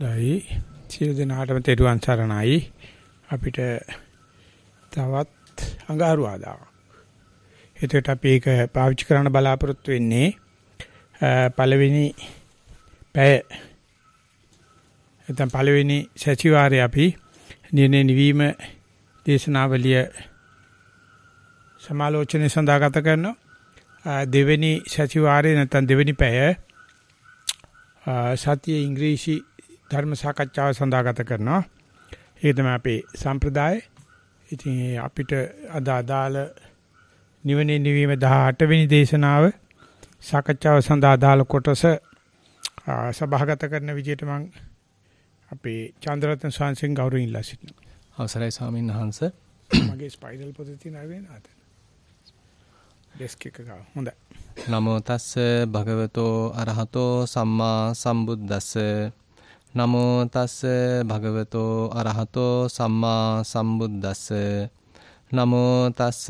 හොඳයි. සියලු දෙනාටම තෙරුවන් සරණයි. අපිට තවත් අඟහරුවාදා. එතකොට අපි ඒක පාවිච්චි කරන්න බලාපොරොත්තු වෙන්නේ පළවෙනි පැය නැත්නම් පළවෙනි සතිವಾರයේ අපි නිනේ නිවීම දේශනාවලිය සමාලෝචනයේ සඳහා ගත කරනවා. දෙවෙනි සතිವಾರයේ නැත්නම් දෙවෙනි පැය සතියේ ඉංග්‍රීසි ධර්ම සාකච්ඡාව සඳහා ගත කරනවා. ඒක තමයි අපේ සම්ප්‍රදාය. ඉතින් අපිට අද අදාළ නිවනේ නිවීම 18 වෙනි දේශනාව සාකච්ඡාව සඳහා අදාළ කොටස සභාගත කරන විදිහට මම අපේ චන්ද්‍රරත්න සංසිං ගෞරවයෙන් ඉල්ලා සිටිනවා. අවසරයි ස්වාමීන් වහන්ස. මගේ ස්පයිරල් පොතේ තියෙන අය වෙන ආතන. ඩෙස්ක් එක ගාව. හොඳයි. නමෝ තස්ස භගවතෝ අරහතෝ සම්මා සම්බුද්දස්ස නමෝ තස් භගවතෝ අරහතෝ සම්මා සම්බුද්දස්ස නමෝ තස්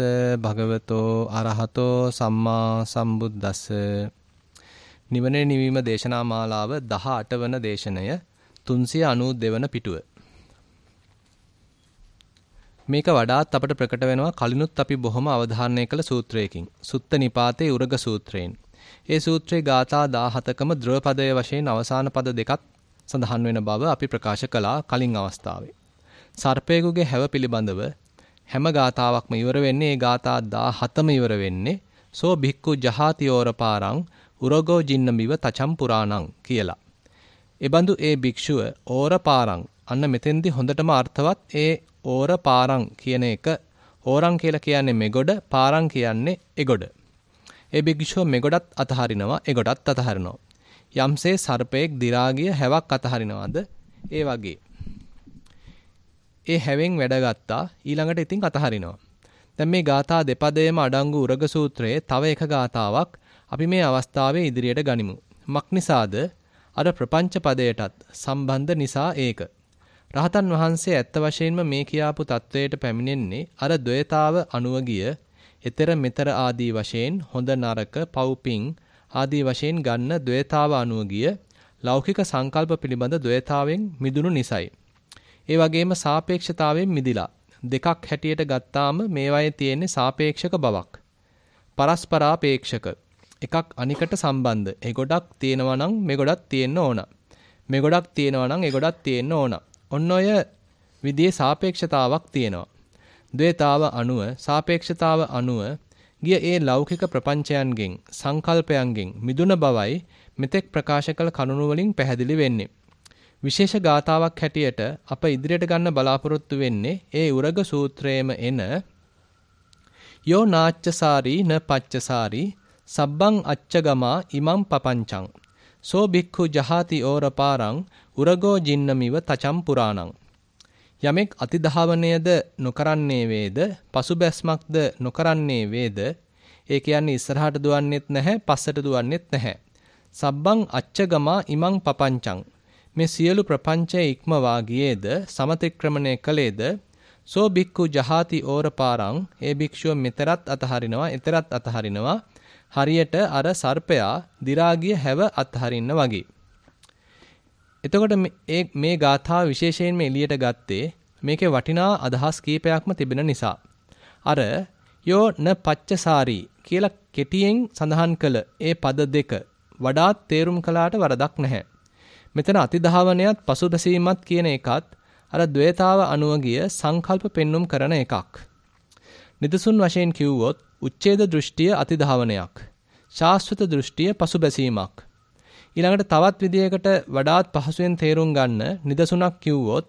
භගවතෝ අරහතෝ සම්මා සම්බුද්දස්ස නිවනේ නිවීම දේශනා මාලාව 18 වන දේශනය 392 වන පිටුව මේක වඩාත් අපට ප්‍රකට වෙනවා කලිනුත් අපි බොහොම අවධාරණය කළ සූත්‍රයකින් සුත්ත නිපාතේ උරග සූත්‍රයෙන් ඒ සූත්‍රයේ ගාථා 17කම ද්‍රවපදයේ වශයෙන් අවසාන පද දෙකක් සඳහන් වෙන බව අපි ප්‍රකාශ කළා කලින් අවස්ථාවේ. සර්පයෙකුගේ හැව පිළිබඳව හැම ගාතාවක්ම ඉවර වෙන්නේ ඒ ගාතා 17ම ඉවර වෙන්නේ සෝ භික්ඛු ජහාතියෝරපාරං උරගෝ ජින්නමිව තචම් පුරාණං කියලා. එබඳු ඒ භික්ෂුව ඕරපාරං අන්න මෙතෙන්දි හොඳටම අර්ථවත් ඒ ඕරපාරං කියන එක ඕරං කියලා කියන්නේ මෙගොඩ පාරං කියන්නේ එගොඩ. ඒ භික්ෂුව මෙගොඩත් අතහරිනවා එගොඩත් අතහරිනවා. යම්සේ සර්පයෙක් දි รา ගිය හැවක් අතහරිනවද ඒ වගේ ඒ හැවෙන් වැඩගත්තා ඊළඟට ඉතින් අතහරිනවා දැන් මේ ગાථා දෙපදයේම අඩංගු උරග සූත්‍රයේ තව එක ગાතාවක් අපි මේ අවස්ථාවේ ඉදිරියට ගනිමු මක්නිසාද අර ප්‍රපංච පදයටත් සම්බන්ධ නිසා ඒක රහතන් වහන්සේ ඇත්ත වශයෙන්ම මේ කියාපු தത്വයට පැමිණෙන්නේ අර ද්වේතාව අනුව ගිය එතර මෙතර ආදී වශයෙන් හොඳ නරක පව් පිං ආදී වශයෙන් ගන්න द्वේතාව අනුව ගිය ලෞකික සංකල්ප පිළිබඳ द्वේතාවෙන් මිදුණු නිසයි. ඒ වගේම සාපේක්ෂතාවෙන් මිදිලා දෙකක් හැටියට ගත්තාම මේවායේ තියෙන සාපේක්ෂක බවක්. පරස්පරාපේක්ෂක එකක් අනිකට සම්බන්ධ. ඒ ගොඩක් තියෙනවා නම් මේ ගොඩක් තියෙන්න ඕන. මේ ගොඩක් තියෙනවා නම් ඒ ගොඩක් තියෙන්න ඕන. ඔන්න ඔය විදිහේ සාපේක්ෂතාවක් තියෙනවා. ද්වේතාව අණුව සාපේක්ෂතාව අණුව ගිය ඒ ලෞකික ප්‍රපංචයන්ගෙන් සංකල්පයන්ගෙන් මිදුන බවයි මෙතෙක් ප්‍රකාශ කළ කරුණු වලින් පැහැදිලි වෙන්නේ. විශේෂ ගාතාවක් හැටියට අප ඉදිරියට ගන්න බලාපොරොත්තු වෙන්නේ ඒ උරග සූත්‍රයේම එන යෝ නාච්චසාරී න පච්චසාරී සබ්බං අච්චගමා ඉමං පපංචං සෝ භික්ඛු ජහාති ඕරපාරං උරගෝ ජින්නමිව තචම් පුරාණං යමෙක් අතිධාවනයද නොකරන්නේ වේද පසුබැස්මක්ද නොකරන්නේ වේද ඒ කියන්නේ ඉස්සරහට දුවන්නේත් නැහැ පස්සට දුවන්නේත් නැහැ සබ්බං අච්චගමා ඉමං පපංචං මේ සියලු ප්‍රපංචය ඉක්මවා ගියේද සමතික්‍රමණය කළේද සෝ බික්කු ජහාති ඕරපාරං ඒ භික්ෂුව මෙතරත් අතහරිනවා එතරත් අතහරිනවා හරියට අර සර්පයා දිරාගිය හැව අත්හරින්න වගේ එතකොට මේ මේ ගාථාව විශේෂයෙන්ම එළියට ගත්තේ මේකේ වටිනා අදහස් කීපයක්ම තිබෙන නිසා. අර යෝ න පච්චසාරී කියලා කෙටියෙන් සඳහන් කළ ඒ පද දෙක වඩාත් තේරුම් කළාට වරදක් නැහැ. මෙතන අතිධාවනයත් පසුබැසීමත් කියන එකත් අර द्वේතාව අනුව ගිය සංකල්ප පෙන්눔 කරන එකක්. නිදසුන් වශයෙන් කිව්වොත් උච්ඡේද දෘෂ්ටිය අතිධාවනයක්. ශාස්ත්‍රත දෘෂ්ටිය පසුබැසීමක්. ඊළඟට තවත් විදියකට වඩාත් පහසුවෙන් තේරුම් ගන්න නිදසුණක් කිව්වොත්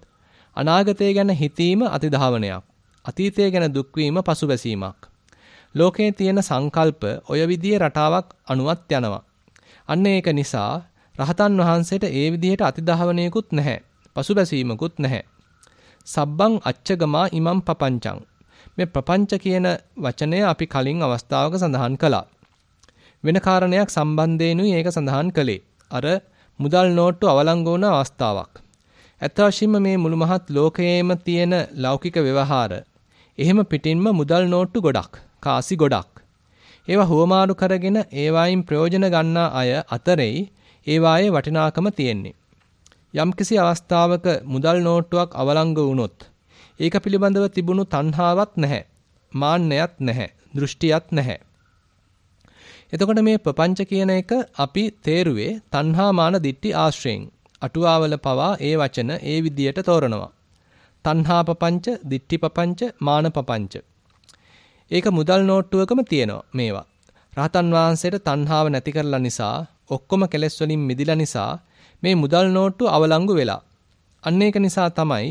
අනාගතය ගැන හිතීම අතිධාවනයක්. අතීතය ගැන දුක් පසුබැසීමක්. ලෝකයේ තියෙන සංකල්ප ඔය විදිය රටාවක් අනුවත් යනවා. අන්න ඒක නිසා රහතන් වහන්සේට ඒ විදිහට අතිධාවනයකුත් නැහැ. පසුබැසීමකුත් නැහැ. සබ්බං අච්චගමා ඉමම් පපංචං මේ ප්‍රපංච කියන වචනය අපි කලින් අවස්ථාවක සඳහන් කළා. වෙන කාරණයක් සම්බන්ධයෙන්ුයි ඒක සඳහන් කළේ. අර මුදල් නෝට්ටු අවලංගු වුණ අවස්ථාවක්. ඇත්ත වශයෙන්ම මේ මුළු මහත් ලෝකයේම තියෙන ලෞකික ව්‍යවහාර එහෙම පිටින්ම මුදල් නෝට්ටු ගොඩක්, කාසි ගොඩක්. ඒවා හුවමාරු කරගෙන ඒවායින් ප්‍රයෝජන ගන්නා අය අතරෙයි ඒවායේ වටිනාකම තියෙන්නේ. යම්කිසි අවස්ථාවක මුදල් නෝට්ටුවක් අවලංගු වුණොත් ඒක පිළිබඳව තිබුණු තණ්හාවක් නැහැ. මාන්නයක් නැහැ. දෘෂ්ටියක් නැහැ. එතකොට මේ ප්‍රපංච කියන එක අපි තේරුවේ තණ්හා මාන දිට්ටි ආශ්‍රයෙන් අටුවාවල පවා ඒ වචන ඒ විදියට තෝරනවා. තණ්හා ප්‍රපංච, දිට්ටි ප්‍රපංච, මාන ප්‍රපංච. ඒක මුදල් නෝට්ටුවකම තියෙනවා මේවා. රහතන් වහන්සේට තණ්හාව නැති කරලා නිසා, ඔක්කොම කෙලෙස් වලින් මිදිලා නිසා මේ මුදල් නෝට්ටුව අවලංගු වෙලා. අන්න ඒක නිසා තමයි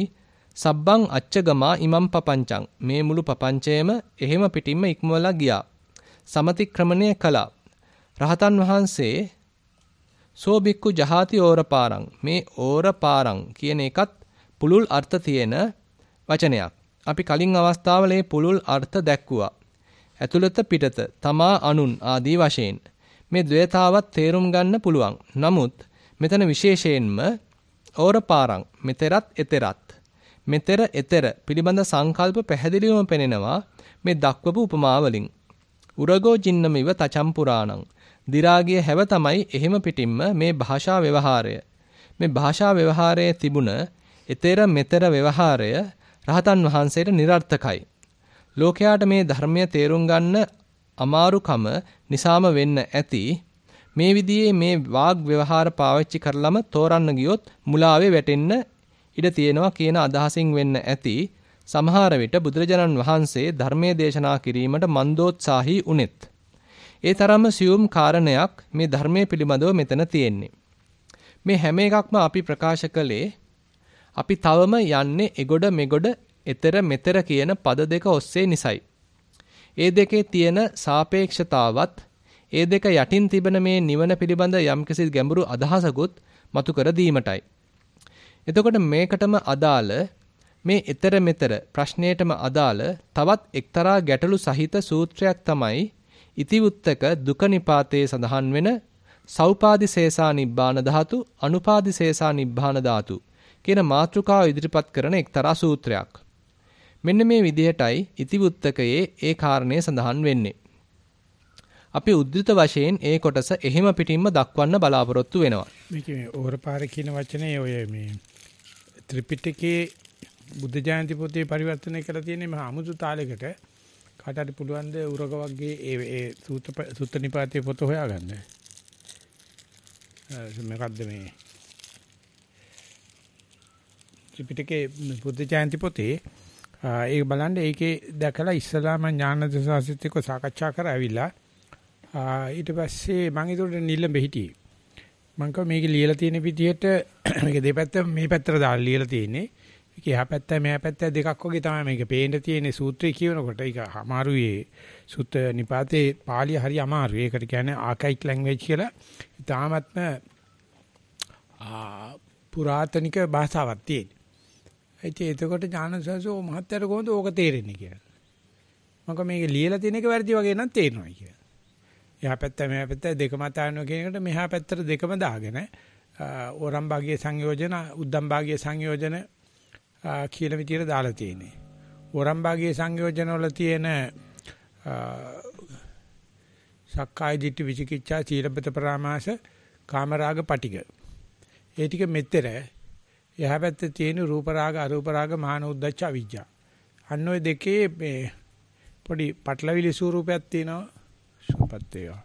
සබ්බං අච්චගමා ඉමම් පපංචං මේ මුළු පපංචයම එහෙම පිටින්ම ඉක්මවලා ගියා. සමතික්‍රමණය කළා. රහතන් වහන්සේ සෝ බික්කු ජහාති ඕරපාරං මේ ඕරපාරං කියන එකත් පුළුල් අර්ථ තියෙන වචනයක්. අපි කලින් අවස්ථාවල මේ පුළුල් අර්ථ දැක්වුවා. ඇතුළත පිටත තමා අනුන් ආදී වශයෙන් මේ द्वේතාවත් තේරුම් ගන්න පුළුවන්. නමුත් මෙතන විශේෂයෙන්ම ඕරපාරං මෙතරත් එතරත් මෙතර එතර පිළිබඳ සංකල්ප පැහැදිලිවම පෙනෙනවා මේ දක්වපු උපමා වලින්. උරගෝ ජින්නමිව තචම් පුරාණං. දි รา ගිය හැව තමයි එහෙම පිටින්ම මේ භාෂා ව්‍යවහාරය. මේ භාෂා ව්‍යවහාරයේ තිබුණ ඊතර මෙතර ව්‍යවහාරය රහතන් වහන්සේට નિરර්ථකයි. ලෝකයාට මේ ධර්මය තේරුම් ගන්න අමාරුකම නිසාම වෙන්න ඇති. මේ විදිහේ මේ වාග් ව්‍යවහාර පාවිච්චි කරලම තෝරන්න ගියොත් මුලාවේ වැටෙන්න ඉඩ තියෙනවා කියන අදහසින් වෙන්න ඇති. සමහර විට බුදුරජාණන් වහන්සේ ධර්මයේ දේශනා කිරීමට මන්දෝත්සාහී උනේත්. ඒ තරම්ම සියුම් කාරණයක් මේ ධර්මයේ පිළිබඳව මෙතන තියෙන්නේ. මේ හැම එකක්ම අපි ප්‍රකාශ කළේ අපි තවම යන්නේ එගොඩ මෙගොඩ එතර මෙතර කියන පද දෙක ඔස්සේ නිසයි. ඒ දෙකේ තියෙන සාපේක්ෂතාවත් ඒ දෙක යටින් තිබෙන මේ නිවන පිළිබඳ යම්කිසි ගැඹුරු අදහසකුත් මතු කර දීමටයි. එතකොට මේකටම අදාළ මේ ඊතර මෙතර ප්‍රශ්නයටම අදාළ තවත් එක්තරා ගැටලු සහිත සූත්‍රයක් තමයි ඉතිවුත්තක දුක නිපාතයේ සඳහන් වෙන සෞපාදිශේෂා නිබ්බාන ධාතු අනුපාදිශේෂා නිබ්බාන ධාතු කියන මාතෘකාව ඉදිරිපත් කරන එක්තරා සූත්‍රයක්. මෙන්න මේ විදිහටයි ඉතිවුත්තකයේ ඒ කාරණය සඳහන් වෙන්නේ. අපි උද්දృత වශයෙන් ඒ කොටස එහෙම පිටින්ම දක්වන්න බලාපොරොත්තු වෙනවා. මේකේ ඕරපාර කියන වචනේ ඔය මේ ත්‍රිපිටකයේ බුද්ධ ජයන්ති පොතේ පරිවර්තනය කරලා තියෙන්නේ මහා අමුතු තාලයකට කාටට පුළුවන් ද උරග වර්ගයේ ඒ ඒ සූත්‍ර සූත්‍ර නිපාතයේ පොත හොයාගන්න. මොකද්ද මේ? ත්‍රිපිටකයේ බුද්ධ ජයන්ති පොතේ ඒක බලන්න ඒකේ දැකලා ඉස්සලාම ඥාන දසාසිත එක්ක සාකච්ඡා කරලා ඇවිල්ලා ඊට පස්සේ මම ඒකට නිලඹ හිටියේ. මම කව මේක ලියලා තියෙන විදිහට මේක දෙපැත්ත මේ පැත්තට දාලා ලියලා තියෙන්නේ. ඒක එහා පැත්ත මෙහා පැත්ත දෙකක් වගේ තමයි මේක පේන්න තියෙන්නේ සූත්‍රය කියනකොට. ඒක අමාරුයි. සුත් නිපාතේ පාලිය හරි අමාරුයි. ඒකට කියන්නේ ආකයික් ලැන්ග්වේජ් කියලා. ඉතාමත්ම පුරාතනික භාෂාවක් තියෙන. ඒ එතකොට ඥානසසෝ මහත්තයට කොහොමද ඕක තේරෙන්නේ කියලා. මොකද මේක ලියලා තියෙන එක වැරදි වගේ නම් තේරෙනවා කියලා. එහා පැත්ත මෙහා පැත්ත දෙකම තානවා කියන එකට මෙහා පැත්තට දෙකම දාගෙන ඕරම් භාගයේ සංයෝජන උද්දම් භාගයේ සංයෝජන කියන විදියට දාලා තියෙන්නේ. වරම්බාගේ සංයෝජනවල තියෙන සක්කාය දිට්ඨි විචිකිච්ඡා සීලබ්බත පරාමාස කාමරාග පටිග. ඒ ටික මෙතර එහා පැත්තේ තියෙන රූප රාග අරූප රාග මහාන උද්දච්ච අවිජ්ජා. අන්න ඔය දෙකේ මේ පොඩි පටලවිලි ස්වරූපයක් තියෙනවා. සුපත් වේවා.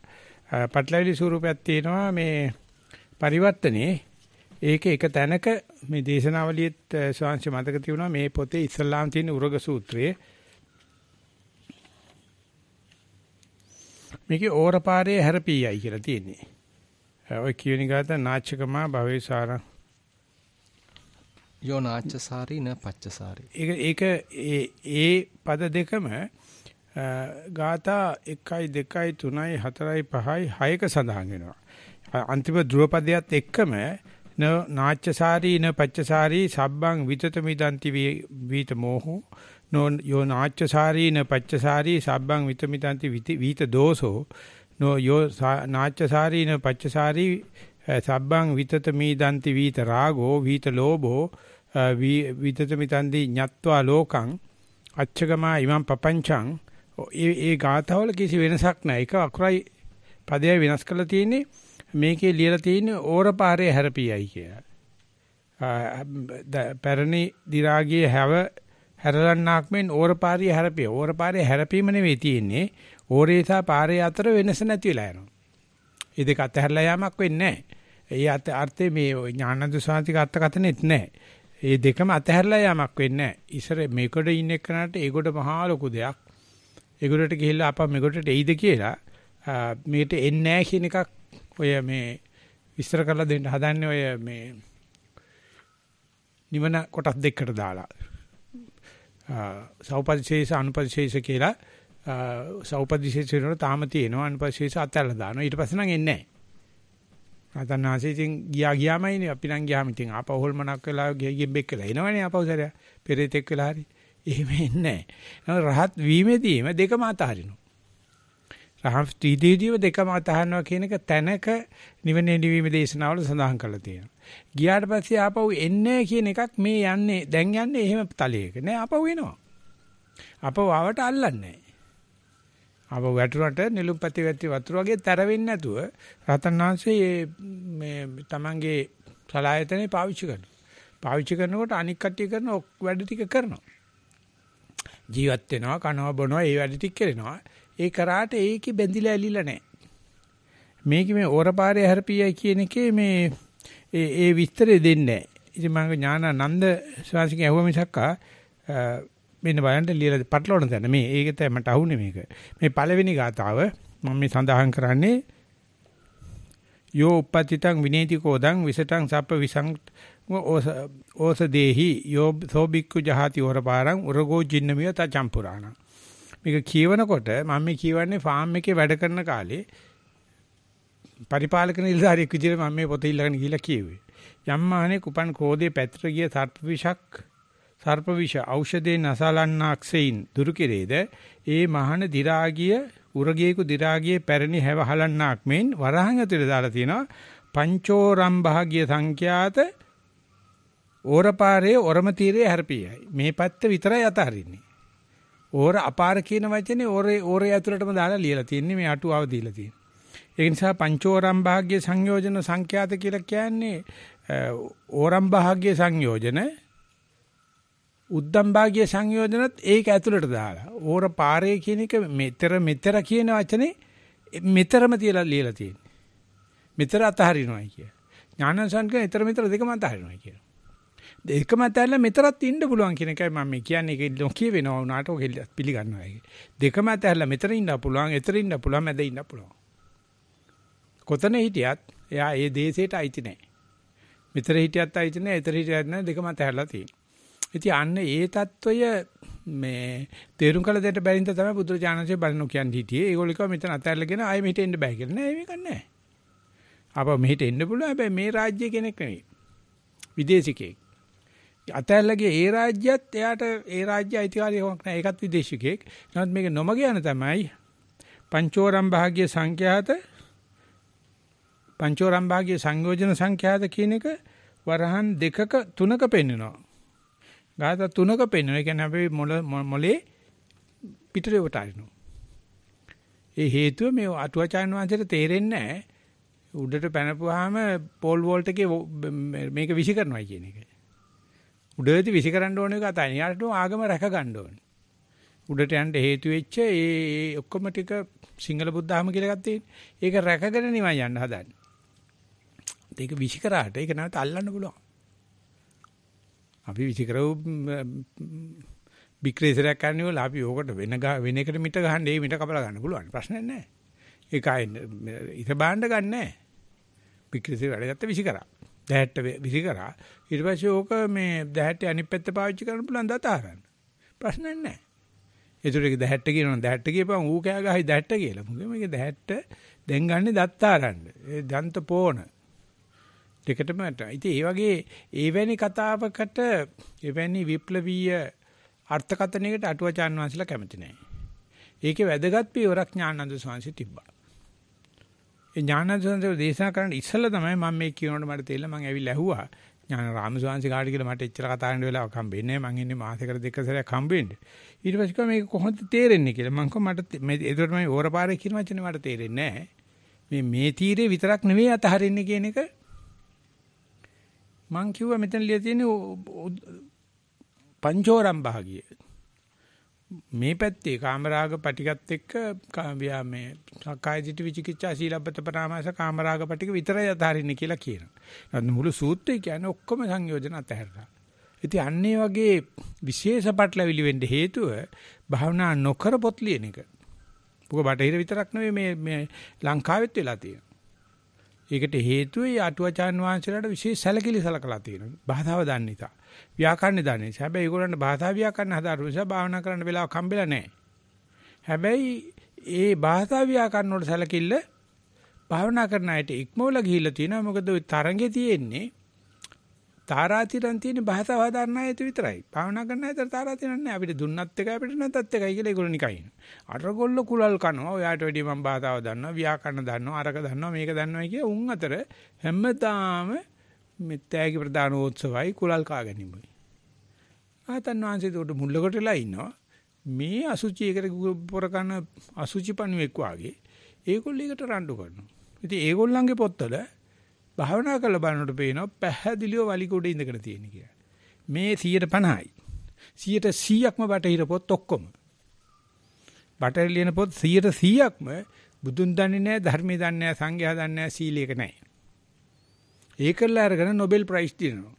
පටලවිලි ස්වරූපයක් තියෙනවා මේ පරිවර්තනේ ඒක එක තැනක මේ දේශනාවලියෙත් ස්වාංශ මතක තියුණා මේ පොතේ ඉස්ලාම් තියෙන උරග සූත්‍රයේ මේකේ ඕරපාරේ හැරපීයයි කියලා තියෙන්නේ. ඔය කියවෙන ගාත නාචකම භවේසාර යෝ නාචසාරි න පච්චසාරි. ඒක ඒක ඒ ඒ පද දෙකම ගාථා 1යි 2යි 3යි 4යි 5යි 6ක සඳහන් වෙනවා. අන්තිම ධ්‍රුව පදයට එක්කම න නාච්චසාරී න පච්චසාරී සබ්බං විතත මිදන්ති වීත මෝහෝ නෝ යෝ නාච්චසාරී න පච්චසාරී සබ්බං විත මිදන්ති වීත දෝසෝ නෝ යෝ නාච්චසාරී න පච්චසාරී සබ්බං විතත මිදන්ති වීත රාගෝ වීත ලෝභෝ විතත මිදන්ති ඤත්වා ලෝකං අච්චගමා ඉමං පපංචං ඒ ඒ ගාථාවල කිසි වෙනසක් නැහැ ඒක අකුරයි පදයයි වෙනස් කරලා තියෙන්නේ මේකේ ලියලා තියෙන්නේ ඕරපාරේ හැරපියයි කියලා. පැරණි දි รา ගියේ හැව හැරලන්නාක් මෙන් ඕරපාරේ හැරපිය. ඕරපාරේ හැරපීම නෙවෙයි තියෙන්නේ ඕරේ සහ පාරේ අතර වෙනස නැති වෙලා යනවා. මේ දෙක අතහැරලා යamak වෙන්නේ නැහැ. ඒ අත අර්ථේ මේ ඥානන්ද සාන්තික අර්ථකතනෙත් නැහැ. මේ දෙකම අතහැරලා යamak වෙන්නේ නැහැ. ඉසර මේකඩ ඉන්න එක්කනට ඒගොඩ මහා ලොකු දෙයක්. ඒගොඩට ගිහිල්ලා අපා මේගොඩට එයිද කියලා මේකට එන්නේ නැහැ කියන එකක් ඔය මේ විස්තර කරලා දෙන්න හදන්නේ ඔය මේ නිවන කොටස් දෙකකට දාලා සෞපදිශේෂ අනුපදිශේෂ කියලා සෞපදිශේෂ වෙනකොට තාම තියෙනවා අනුපදිශේෂ අතහැරලා දානවා ඊට පස්සේ නම් එන්නේ නැහැ. ආතන්නාසයෙන් ගියා ගියාමයිනේ අපි නම් ගියාම ඉතින් ආපහු හොල්මනක් වෙලා ගෙගෙම් බෙක් වෙලා එනවනේ ආපහු සැරයක් පෙරේතෙක් වෙලා හරි එහෙම එන්නේ නැහැ. රහත් වීමේදීම දෙකම අතහරිනවා. රහස් ත්‍රිදීදීව දෙකම අතහනවා කියන එක තැනක නිවනේ නිවීම දේශනාවල සඳහන් කරලා තියෙනවා. ගියාට පස්සේ ආපහු එන්නේ කියන එකක් මේ යන්නේ දැන් යන්නේ එහෙම තලයක නෑ ආපහු එනවා. ආපහු ආවට අල්ලන්නේ නෑ. ආපහු වැටුනට නිලුම්පති වැටි වතුර වගේ තර වෙන්නේ නැතුව රතනාංශයේ මේ තමන්ගේ සලායතනේ පාවිච්චි කරනවා. පාවිච්චි කරනකොට අනික් කටිය කරන වැඩ ටික කරනවා. ජීවත් වෙනවා කනවා බොනවා ඒ වැඩ ටික කරනවා. ඒ කරාට ඒකේ බැඳිලා ඇලිලා නැහැ. මේක මේ ඕරපාරේ හරපියයි කියන එකේ මේ ඒ ඒ විස්තරය දෙන්නේ නැහැ. ඉතින් මම ඥානানন্দ ස්වාමීන් ඇහුව මිසක්කා මෙන්න බලන්න ලියලා පටලවන තැන මේ ඒක තමයි මට අහුනේ මේක. මේ පළවෙනි ගාතාව මම මේ සඳහන් කරන්නේ යෝ උපපතිතං විනේති කෝදං විසටං සප්ප විසං ඕස දේහි යෝ සෝබික්කු ජහති හොරපාරං උරගෝ ජින්නමිය තචම්පුරාණං මේක කියවනකොට මම මේ කියවන්නේ ෆාම් එකේ වැඩ කරන කාලේ පරිපාලක නිලධාරියෙක් විදිහට මම මේ පොත ඉල්ලගෙන ගිහිල්ලා කියෙව්වේ. යම්මානේ කුපන් ක්‍රෝධයේ පැතිර ගිය සර්ප විෂක් සර්ප විෂ ඖෂධේ නසලන්නාක්සෙයින් දුරු කෙරේද ඒ මහාන දි รา ගිය උරගියෙකු දි รา ගියේ පැරණි හැවහලන්නාක් මෙන් වරහන් ඇතුලේ දාලා තියෙනවා පංචෝරම් භාග්‍ය සංඛ්‍යාත ඕරපාරේ ඔරම තීරේ හැරපියයි. මේ පැත්ත විතරයි අතහරින්නේ. ඕර අපාර කියන වචනේ ඕරේ ඕරේ ඇතුළටම දාලා ලියලා තියෙන්නේ මේ අටුවාව දීලා තියෙන්නේ. ඒ නිසා පංචෝරම් භාග්‍ය සංයෝජන සංඛ්‍යාත කියලා කියන්නේ ඕරම් භාග්‍ය සංයෝජන උද්දම් භාග්‍ය සංයෝජනත් ඒක ඇතුළට දාලා ඕර පාරේ කියන එක මෙතර මෙතර කියන වචනේ මෙතරම තියලා ලියලා තියෙන්නේ. මෙතර අතහරිනවයි කිය. ඥානසංකේ ඊතර මෙතර දෙකම අතහරිනවයි කියලා. දෙකම ඇතැල්ලා මෙතරත් ඉන්න පුළුවන් කියන එකයි මම කියන්නේ ඒක නොකිය වෙනවා උනාට ඔක පිළිගන්නවා ඒක. දෙකම ඇතැල්ලා මෙතන ඉන්න පුළුවන්, එතන ඉන්න පුළුවන්, මැද ඉන්න පුළුවන්. කොතන හිටියත් එයා ඒ දේශයට අයිති නැහැ. මෙතන හිටියත් අයිති නැහැ, එතන හිටියත් නැහැ දෙකම ඇතැල්ලා තියෙනවා. ඉතින් අන්න ඒ తত্ত্বය මේ තේරුම් කළ දෙයට බැරිඳ තමයි බුදුරජාණන්සේ බලනෝ කියන්නේ හිටියේ. ඒගොල්ලෝ කිව්වා මෙතන අතහැරලාගෙන ආයෙ මෙහෙට එන්න බෑ කියලා. නෑ මේක නෑ. අපව මෙහෙට එන්න පුළුවන්. හැබැයි මේ රාජ්‍ය කෙනෙක් නෙවෙයි. විදේශිකයෙක්. අතල්ලගේ ඒ රාජ්‍යයත් එයාට ඒ රාජ්‍ය අයිතිකාරයක් නැහැ. ඒකත් විදේශිකයෙක්. නමුත් මේක නොමග යන තමයි පංචෝරම් භාග්‍ය සංඛ්‍යාත පංචෝරම් භාග්‍ය සංයෝජන සංඛ්‍යාත කියන එක වරහන් දෙකක තුනක පෙන්වනවා. ගාත තුනක පෙන්වනවා. ඒ කියන්නේ අපි මොළ මොළේ පිටරේවට ආරිනවා. ඒ හේතුව මේ අටුවචාන් වහන්සේට තේරෙන්නේ නැහැ. උඩට පැනපුවාම පෝල් වෝල්ට් එකේ මේක විසි කරනවා කියන එක. උඩදී විසි කරන්න ඕන එක අතයි. යාට ආගම රැක ගන්න ඕනේ. උඩට යන්න හේතු වෙච්ච ඒ ඔක්කොම ටික සිංහල බුද්ධාම කියලා ගත්තේ. ඒක රැකගෙන නිවන් යන්න හදන්නේ. ඒක විසි කරාට ඒක නැවත අල්ලන්න පුළුවන්. අපි විසි කරව බික්‍රේසරයක් කරන්නේ වල අපි ඕකට වෙන වෙන එකට මිට ගහන්න ඒ මිට කපලා ගන්න පුළුවන්. ප්‍රශ්නයක් නැහැ. ඒක ආයේ ඉත බාණ්ඩ ගන්න නැහැ. බික්‍රේසර වැඩ ගත්ත විසි කරා. දැහැට්ට විසි කරා ඊට පස්සේ ඕක මේ දැහැට්ට අනිත් පැත්ත පාවිච්චි කරන්න පුළුවන් දත ආරන්න ප්‍රශ්නයක් නැහැ ඒතරේක දැහැට්ට කියනවා දැහැට්ට කියපන් ඌ කෑ ගහයි දැහැට්ට කියලා මොකද මේක දැහැට්ට දැන් ගන්න දත් ආරන්න ඒ දන්ත පොණ දෙකටම ඉතින් ඒ වගේ ඒවැනි කතාවකට එවැනි විප්ලවීය අර්ථකථනයකට අටුවචාන් වහන්සේලා කැමති නැහැ ඒකේ වැදගත් පියවරක් ඥානන්ද සාංශි තිබ්බා ඒ ඥානසංසව දේශනා කරන්න ඉස්සෙල්ලා තමයි මම මේ කියනකොට මට තේරෙලා මම ඇවිල්ලා ඇහුවා. ඥාන රාමසෝංශ කාට කියලා මට එච්චර කතා කරන්න වෙලාවක් හම්බෙන්නේ නැහැ. මං ඉන්නේ මාසෙකට දෙක සැරයක් හම්බෙන්නේ. ඊට පස්සේ කිව්වා මේක කොහොමද තේරෙන්නේ කියලා. මං කිව්වා මට මේ ඒකට මම ඕරපාරේ කියන වචනේ මට තේරෙන්නේ නැහැ. මේ මේ තීරේ විතරක් නෙවෙයි අතහරින්නේ කියන එක මං කිව්වා මෙතන ලියලා තියෙන්නේ පංචෝරම් භාගිය මේ පැත්තේ කාමරාග පටිගත් එක්ක මේ සක්කාය දිට්ඨි විචිකිච්ඡා සීලබ්බත පරාමාස කාමරාග පටික විතරයි අතාරින්නේ කියලා කියනවා. නමුත් මුළු සූත්‍රය කියන්නේ ඔක්කොම සංයෝජන අතහැරලා. ඉතින් අන්නේ වගේ විශේෂ පටලැවිලි වෙන්න හේතුව භාවනා නොකර පොත් ලියන එක. මොක බටහිර විතරක් නෙවෙයි මේ මේ ලංකාවෙත් වෙලා තියෙනවා. ඒකට හේතුව ඒ අටුවචාන් වහන්සේලාට විශේෂ සැලකිලි සලකලා තියෙනවා. භාෂාව දන්නේ නැහැ. ව්‍යාකරණ දන්නේ නැහැ. හැබැයි ඒගොල්ලන්ට භාෂා ව්‍යාකරණ හදාරු නිසා භාවනා කරන්න වෙලාවක් හම්බෙලා නැහැ. හැබැයි ඒ භාෂා ව්‍යාකරණ වල සැලකිල්ල භාවනා කරන අයට ඉක්මවල ගිහිල්ලා තියෙනවා. මොකද ওই තරඟේ තියෙන්නේ තාරාතිරන් තියෙන භාෂාව හදාන්න අයත විතරයි. භාවනා කරන අයට තාරාතිරන් නැහැ. අපිට දුන්නත් එකයි අපිට නැතත් එකයි කියලා ඒගොල්ලෝ නිකන් ඉන්නවා. අරගොල්ල කුලල් කනවා. ඔයාට වැඩිය මම භාෂාව දන්නවා, ව්‍යාකරණ දන්නවා, අරක දන්නවා, මේක දන්නවා කිය උන් අතර හැමදාම මෙත්තෑගේ ප්‍රධාන උත්සවයි කුලල් කා ගැනීමයි. ආතන් වහන්සේ උඩ මුල්ලකොටලා ඉන්නවා. මේ අසුචියකට පොර කරන අසුචි පණුවෙක් වාගේ ඒගොල්ලෝ එකට රණ්ඩු කරනවා. ඉතින් ඒගොල්ලන්ගේ පොත්වල භාවනා කරලා බලනකොට පේනවා පැහැදිලිව වලිගොඩ ඉඳගෙන තියෙන කියලා. මේ 150යි. 100%ක්ම බටහිර පොත් ඔක්කොම. බටහිර ලියන පොත් 100%ක්ම බුදුන් දන්නේ නැහැ, ධර්මයේ දන්නේ නැහැ, සංඝයා දන්නේ නැහැ, සීලයක නැහැ. ඒකලා අරගෙන Nobel Prize දෙනවා.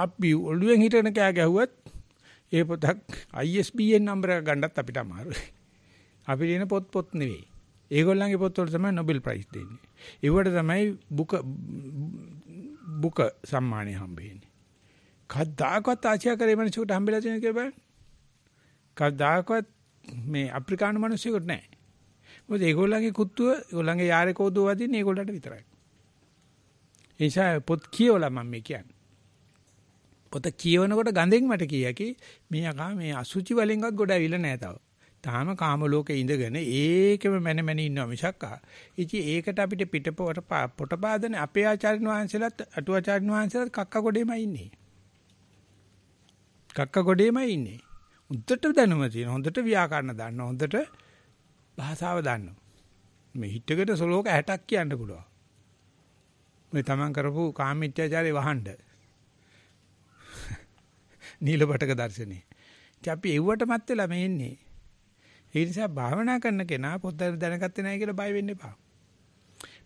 අපි ඔළුවෙන් හිටගෙන කෑ ගැහුවත් ඒ පොතක් ISBN නම්බර එක ගන්නත් අපිට අමාරුයි. අපි ලියන පොත් පොත් නෙවෙයි. ඒගොල්ලන්ගේ පොත්වල තමයි Nobel Prize දෙන්නේ. ඒවට තමයි බුක බුක සම්මානය හම්බෙන්නේ. කවදාකවත් ආශා කරේ මිනිසෙකුට හම්බෙලා තියෙන කියලා බලන්න. කවදාකවත් මේ අප්‍රිකානු මිනිසෙකුට නෑ. මොකද ඒගොල්ලන්ගේ කුත්තුව ඒගොල්ලන්ගේ යාරේ කෝදුව වදින්නේ ඒගොල්ලන්ට විතරයි. ඒ නිසා පොත් කියවලා මම මේ කියන්නේ. පොත කියවනකොට ගඳෙන් මට කියකි මේ අකා මේ අසුචි වලින්වත් ගොඩ ඇවිල්ලා නැහැ තව. තාම කාම ලෝකේ ඉඳගෙන ඒකම මැනමැන ඉන්නවා මිසක් ආ. ඉතින් ඒකට අපිට පිටපොට පොට බාදනේ අපේ ආචාර්යන් වහන්සේලාත් අටුවාචාර්යන් වහන්සේලාත් කක්ක ගොඩේමයි ඉන්නේ. කක්ක ගොඩේමයි ඉන්නේ. හොඳට දැනුම තියෙන, හොඳට ව්‍යාකරණ දන්න, හොඳට භාෂාව දන්න. මේ හිටකට ශ්ලෝක 60ක් කියන්න පුළුවන්. ඔය තමන් කරපු කාමීත්‍යචාරේ වහන්න. නීලපටක දර්ශනේ. ඉතින් අපි එව්වටමත් වෙලා මේ ඉන්නේ. ඒ නිසා භාවනා කරන කෙනා පොතේ දැනගත්තේ නැහැ කියලා බය වෙන්න එපා.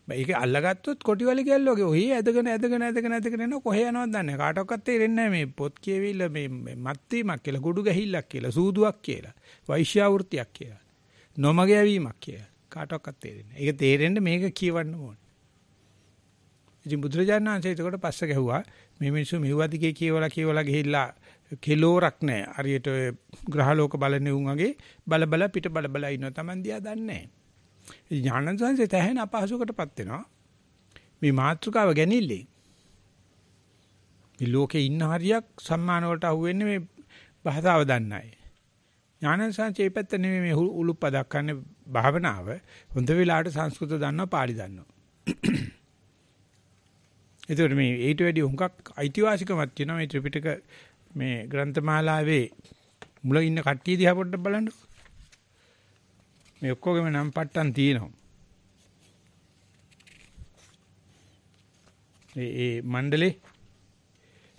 මේක අල්ලගත්තොත් කොටිවලි ගැල්ලෝගේ ඔහි ඇදගෙන ඇදගෙන ඇදගෙන ඇදගෙන යන කොහේ යනවද දන්නේ කාටවත් තේරෙන්නේ නැහැ මේ පොත් කියවිල්ල මේ මත්වීමක් කියලා ගුඩු ගැහිල්ලක් කියලා සූදුවක් කියලා වෛශ්‍යාවෘතියක් කියලා නොමග යවීමක් කියලා කාටවත් තේරෙන්නේ නැහැ. ඒක තේරෙන්න මේක කියවන්න ඕනේ. ඉතින් බුදුරජාණන් වහන්සේ එතකොට පස්ස ගැහුවා මේ මිනිස්සු මෙව්වා දිගේ කියවලා කියවලා ගිහිල්ලා කෙලෝරක් නැහැ. හරියට ඔය ග්‍රහලෝක බලන්නේ උන් වගේ බල බල පිට බල බල ඉන්නවා. Taman දියා දන්නේ නැහැ. ඥානන් සංසේ තැහෙන අපහසුකටපත් වෙනවා. මේ මාත්‍රිකාව ගැනීමෙන් මේ ලෝකේ ඉන්න හරියක් සම්මාන වලට අහුවෙන්නේ මේ භාෂාව දන්න අය. ඥානන් සංසේ පැත්ත නෙමෙයි මේ උලුප්ප දක්වන්නේ භාවනාව. හොඳ වෙලාවට සංස්කෘත දන්නවා, පාලි දන්නවා. එතකොට මේ ඊට වැඩි හුඟක් අයිතිවාසිකමක් තියෙනවා මේ ත්‍රිපිටක මේ ග්‍රන්ථමාලාවේ මුල ඉන්න කට්ටිය දිහා පොඩ්ඩක් බලන්න. මේ ඔක්කොගෙම නම් පට්ටම් තියෙනවා. ඒ ඒ මණ්ඩලේ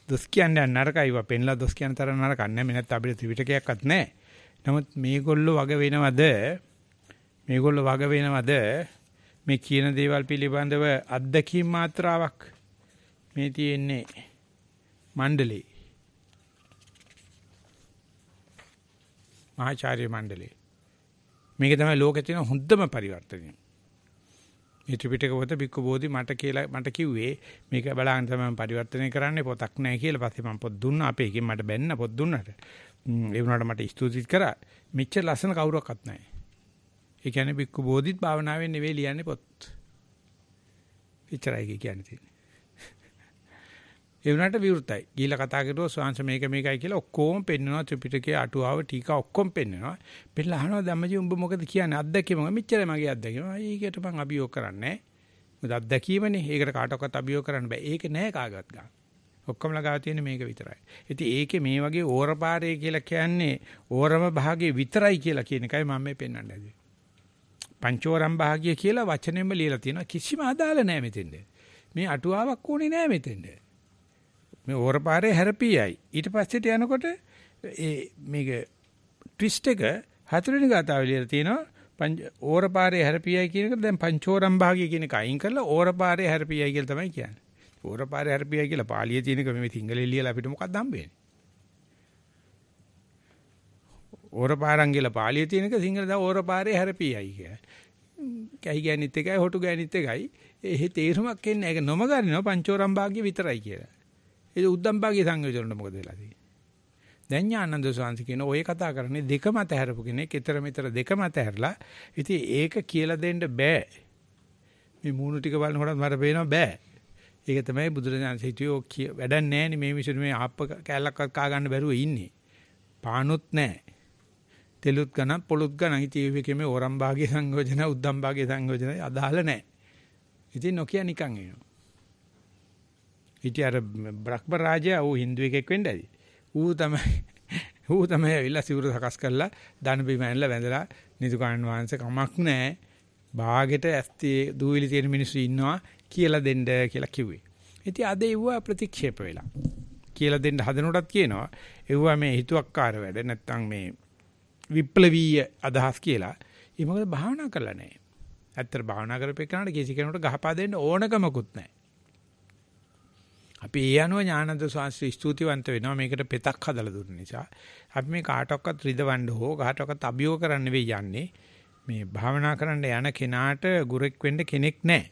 දොස් කියන්නේ නරකයිව පෙන්ලා දොස් කියන තරම් නරකක් නැහැ. මේ නැත්නම් අපිට ත්‍රිපිටකයක්වත් නැහැ. නමුත් මේගොල්ලෝ වග වෙනවද? මේගොල්ලෝ වග වෙනවද? මේ කියන දේවල් පිළිබඳව අත්දැකීම් මාත්‍රාවක් මේ තියෙන්නේ මණ්ඩලේ. මහාචාර්ය මණ්ඩලේ. මේක තමයි ලෝකේ තියෙන හොඳම පරිවර්තනය. මේ ත්‍රිපිටක පොත බික්ක බෝධි මට කියලා මට කිව්වේ මේක බලාගෙන තමයි මම පරිවර්තනය කරන්නේ පොතක් නැහැ කියලා. පස්සේ මම පොත් දුන්නා. අපේ එකෙන් මට බැන්න පොත් දුන්නට. ඒ වුණාට මට ස්තුතිත් කරා. මෙච්චර ලස්සන කවුරක්වත් නැහැ. ඒ කියන්නේ බික්ක බෝධිත් භාවනාවෙන් නෙවෙයි ලියන්නේ පොත්. එච්චරයි කියන්නේ. ඒ වුණාට විවෘතයි. ගිහිල්ලා කතා කරුවා ස්වාංශ මේක මේකයි කියලා ඔක්කොම පෙන්නනවා ත්‍රිපිටකයේ අටුවාව ටීක ඔක්කොම පෙන්නනවා. පෙන්නලා අහනවා ධම්මජී උඹ මොකද කියන්නේ? අත්දැකීම මොකද? මෙච්චරයි මගේ අත්දැකීම. ඒකට මං අභියෝග කරන්නේ නැහැ. අත්දැකීමනේ. ඒකට කාටවත් අභියෝග කරන්න බෑ. ඒක නෑ කාගවත් ගන්න. ඔක්කොම ලගා තියෙන මේක විතරයි. ඉතින් ඒකේ මේ වගේ ඕරපාරේ කියලා කියන්නේ ඕරම භාගයේ විතරයි කියලා කියන එකයි මම මේ පෙන්වන්න හදුවේ. පංචෝරම් භාගය කියලා වචනෙම ලියලා තියෙනවා කිසිම අදාළ නැහැ මෙතෙන්ද. මේ අටුවාවක් ඕනේ නැහැ මෙතෙන්ද. මේ ඕරපාරේ හැරපියයි. ඊට පස්සේට යනකොට ඒ මේක ට්විස්ට් එක හතරවෙනි ගාතාව එළියට තියෙනවා පංච ඕරපාරේ හැරපියයි කියන එක දැන් පංචෝරම් භාගය කියන එක අයින් කරලා ඕරපාරේ හැරපියයි කියලා තමයි කියන්නේ. ඕරපාරේ හැරපියයි කියලා පාලියේ තියෙන එක මේ සිංහලෙන් ලියලා අපිට මොකක්ද හම්බෙන්නේ? ඕරපාරම් කියලා පාලියේ තියෙන එක සිංහල දා ඕරපාරේ හැරපියයි කිය. කැහි ගෑනිත් එකයි හොටු ගෑනිත් එකයි. එහෙ තේරුමක් එන්නේ. ඒක නොමගරිනවා පංචෝරම් භාගය විතරයි කියලා. ඒ උද්දම්බාගේ සංයෝජනට මොකද වෙලා තියෙන්නේ? දැන් ඥානන්ද සෝන්සි කියන ඔය කතා කරන්නේ දෙක මත හැරපු කෙනෙක්, ඊතර මෙතර දෙක මත හැරලා ඉතින් ඒක කියලා දෙන්න බෑ. මේ මූණු ටික බලනකොට මට පේනවා බෑ. ඒක තමයි බුදුරජාණන් හිතුවේ වැඩක් නැහැ මේ මිනිස්සු මේ ආප්ප කැලලක්වත් කා ගන්න බැරුව ඉන්නේ. පානොත් නැහැ. තෙලුත් ගණන් පොලොත් ගණන් ඉතින් ඒකෙම ඕරම් භාගයේ සංයෝජන උද්දම් භාගයේ සංයෝජන අදාළ නැහැ. ඉතින් නොකිය නිකන් එනවා. ඉතින් අර බ්‍රහ්ම රාජයා ඌ Hindu එකෙක් වෙන්න ඇති. ඌ තමයි ඌ තමයි ඇවිල්ලා සිවුර සකස් කරලා ධන බිම ඇනලා වැඳලා නිදුකාන් වහන්සේ කමක් නැහැ. බාගෙට ඇස්තියේ දූවිලි තියෙන මිනිස්සු ඉන්නවා කියලා දෙන්න කියලා කිව්වේ. ඉතින් අද ඒව ප්‍රතික්ෂේප වෙලා. කියලා දෙන්න හදනකොටත් කියනවා ඒව මේ හිතුවක්කාර වැඩ නැත්තම් මේ විප්ලවීය අදහස් කියලා. ඒ මොකද භාවනා කරලා නැහැ. ඇත්තට භාවනා කරපේ කරනට කිසි කෙනෙකුට ගහපා දෙන්න ඕනකමකුත් නැහැ. අපි ඒ අනුව ඥානන්ද සාංශි ස්තුතිවන්ත වෙනවා මේකට පෙතක් හදලා දුන්න නිසා. අපි මේ කාටවත් රිදවන්න හෝ කාටවත් අභියෝග කරන්න වෙයි යන්නේ. මේ භාවනා කරන්න යන කෙනාට ගුරෙක් වෙන්න කෙනෙක් නැහැ.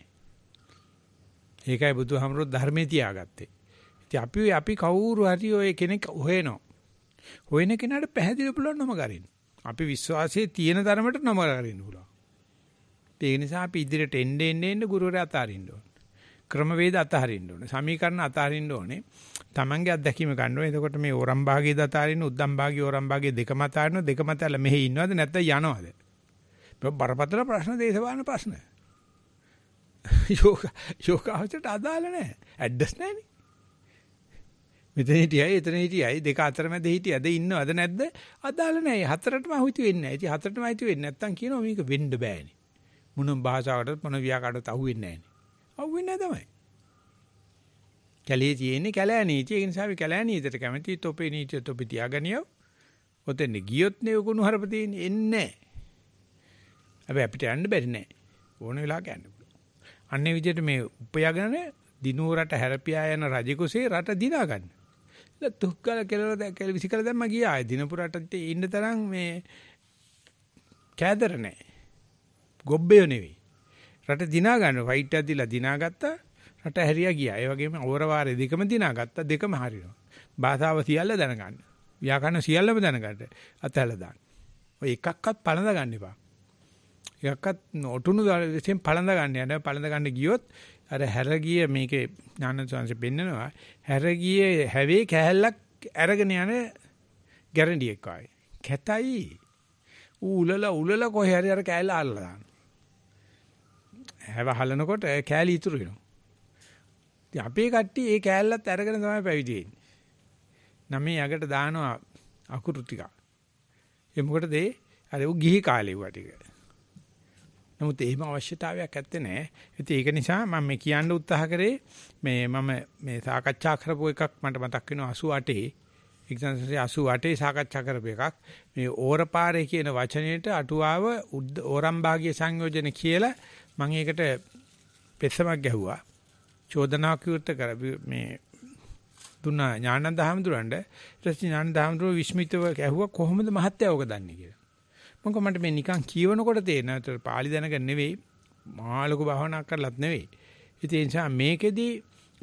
ඒකයි බුදුහාමරෝ ධර්මයේ තියාගත්තේ. ඉතින් අපි අපි කවුරු හරි ඔය කෙනෙක් හොයනවා. හොයන කෙනාට පැහැදිලි පුළුවන් නම ගරින්. අපි විශ්වාසයේ තියෙන තරමට නම ගරින්න පුළුවන්. ඒ නිසා අපි ඉදිරියට එන්න එන්න එන්න ගුරුවරයා අතාරින්න ඕන. ක්‍රමවේද අතහරින්න ඕනේ. සමීකරණ අතහරින්න ඕනේ. Tamange අත්දැකීම ගන්න ඕනේ. එතකොට මේ ඕරම් භාගයේද අතහරින්න, උද්දම් භාගයේ ඕරම් භාගයේ දෙකම අතහරින්න, දෙකම අතහැරලා මෙහි ඉන්නවද නැත්නම් යනවද? බරපතල ප්‍රශ්න දේශපාලන ප්‍රශ්න. යෝග යෝගාවචරයට අදාළ නැහැ. ඇඩ්ඩස් නැහැනේ. මෙතන හිටියයි එතන හිටියයි දෙක අතර මැද හිටියද ඉන්නවද නැද්ද? අදාළ නැහැ. හතරටම අහුවිතු වෙන්නේ නැහැ. ඉතින් හතරටම අහුවිතු වෙන්නේ නැත්තම් කියනවා මේක වෙන්න බෑනේ. මොන භාෂාවකටත් මොන ව්‍යාකරණයකටත් අහුවෙන්නේ නැහැ. අහුවෙන්නේ නැහැ තමයි. කැලේ තියෙන්නේ කැලෑ නීතිය. ඒ නිසා අපි කැලෑ නීතියට කැමතියි. තොපේ නීතිය තොපි තියාගනියව. ඔතෙන් ගියොත් නේ උගුණු හරප තියෙන්නේ. එන්නේ නැහැ. හැබැයි අපිට යන්න බැරි නෑ. ඕන වෙලාවක යන්න පුළුවන්. අන්නේ විදිහට මේ උපයගෙන දිනුවරට හැරපියා යන රජෙකුසේ රට දිනා ගන්න. ඉතින් තුක්කල කෙලවද කෙල විසිකල දැම්ම ගියා. දිනපුරට ඉන්න තරම් මේ කෑදර නෑ. ගොබ්බයෝ නෙවෙයි. රට දිනා ගන්න ෆයිට් එකක් දීලා දිනාගත්තා. රට හැරියා ගියා. ඒ වගේම ඕවර වාරේ දෙකම දිනාගත්තා. දෙකම හරිනවා. භාෂාව සියල්ල දැනගන්න. ව්‍යාකරණ සියල්ලම දැනගන්න. අතහැලා දාන්න. ඔය එකක්වත් පළඳ ගන්න එපා. එකක්වත් ඔටුනු දෙයෙන් පළඳ ගන්න යන පළඳ ගන්න ගියොත් අර හැරගිය මේකේ ඥානසංශ පෙන්නනවා හැරගිය හැවේ කැහැල්ලක් අරගෙන යන ගැරන්ටි එකයි. කැතයි. ඌලලා ඌලලා කොහේ හරි අර කැහැල්ල අල්ලලා දාන. හැව හලනකොට කෑලි ඉතුරු වෙනවා. ඉතින් අපේ කට්ටිය ඒ කෑල්ලත් අරගෙන තමයි පැවිදි වෙන්නේ. නමේ යකට දානවා අකුරු ටික. ඒ මොකටද ඒ? අර උ ගිහි කාලේ වුණා ටික. නමුත් එහෙම අවශ්‍යතාවයක් ඇත්තේ නැහැ. ඉතින් ඒක නිසා මම මේ කියන්න උත්සාහ කරේ මේ මම මේ සාකච්ඡා කරපු එකක් මට මතක් වෙනවා 88 1988 සාකච්ඡා කරපු එකක්. මේ ඕරපාරේ කියන වචනයේට අටුවාව ඕරම්භාගිය සංයෝජන කියලා මම ඒකට පෙස්සමක් ගැහුවා. චෝදනාවක් විවෘත කර මේ දුන්නා ඥානන්ද හැමදුරන්ට ඊට පස්සේ ඥානන්ද හැමදුර විශ්මිතව ඇහුවා කොහොමද මහත්යව ඔක දන්නේ කියලා. මොකද මට මේ නිකන් කියවනකොට තේරෙනවා ඒතර පාලි දැනගෙන නෙවෙයි මාළක භාවනා කරලත් නෙවෙයි. ඉතින් ඒ නිසා මේකෙදි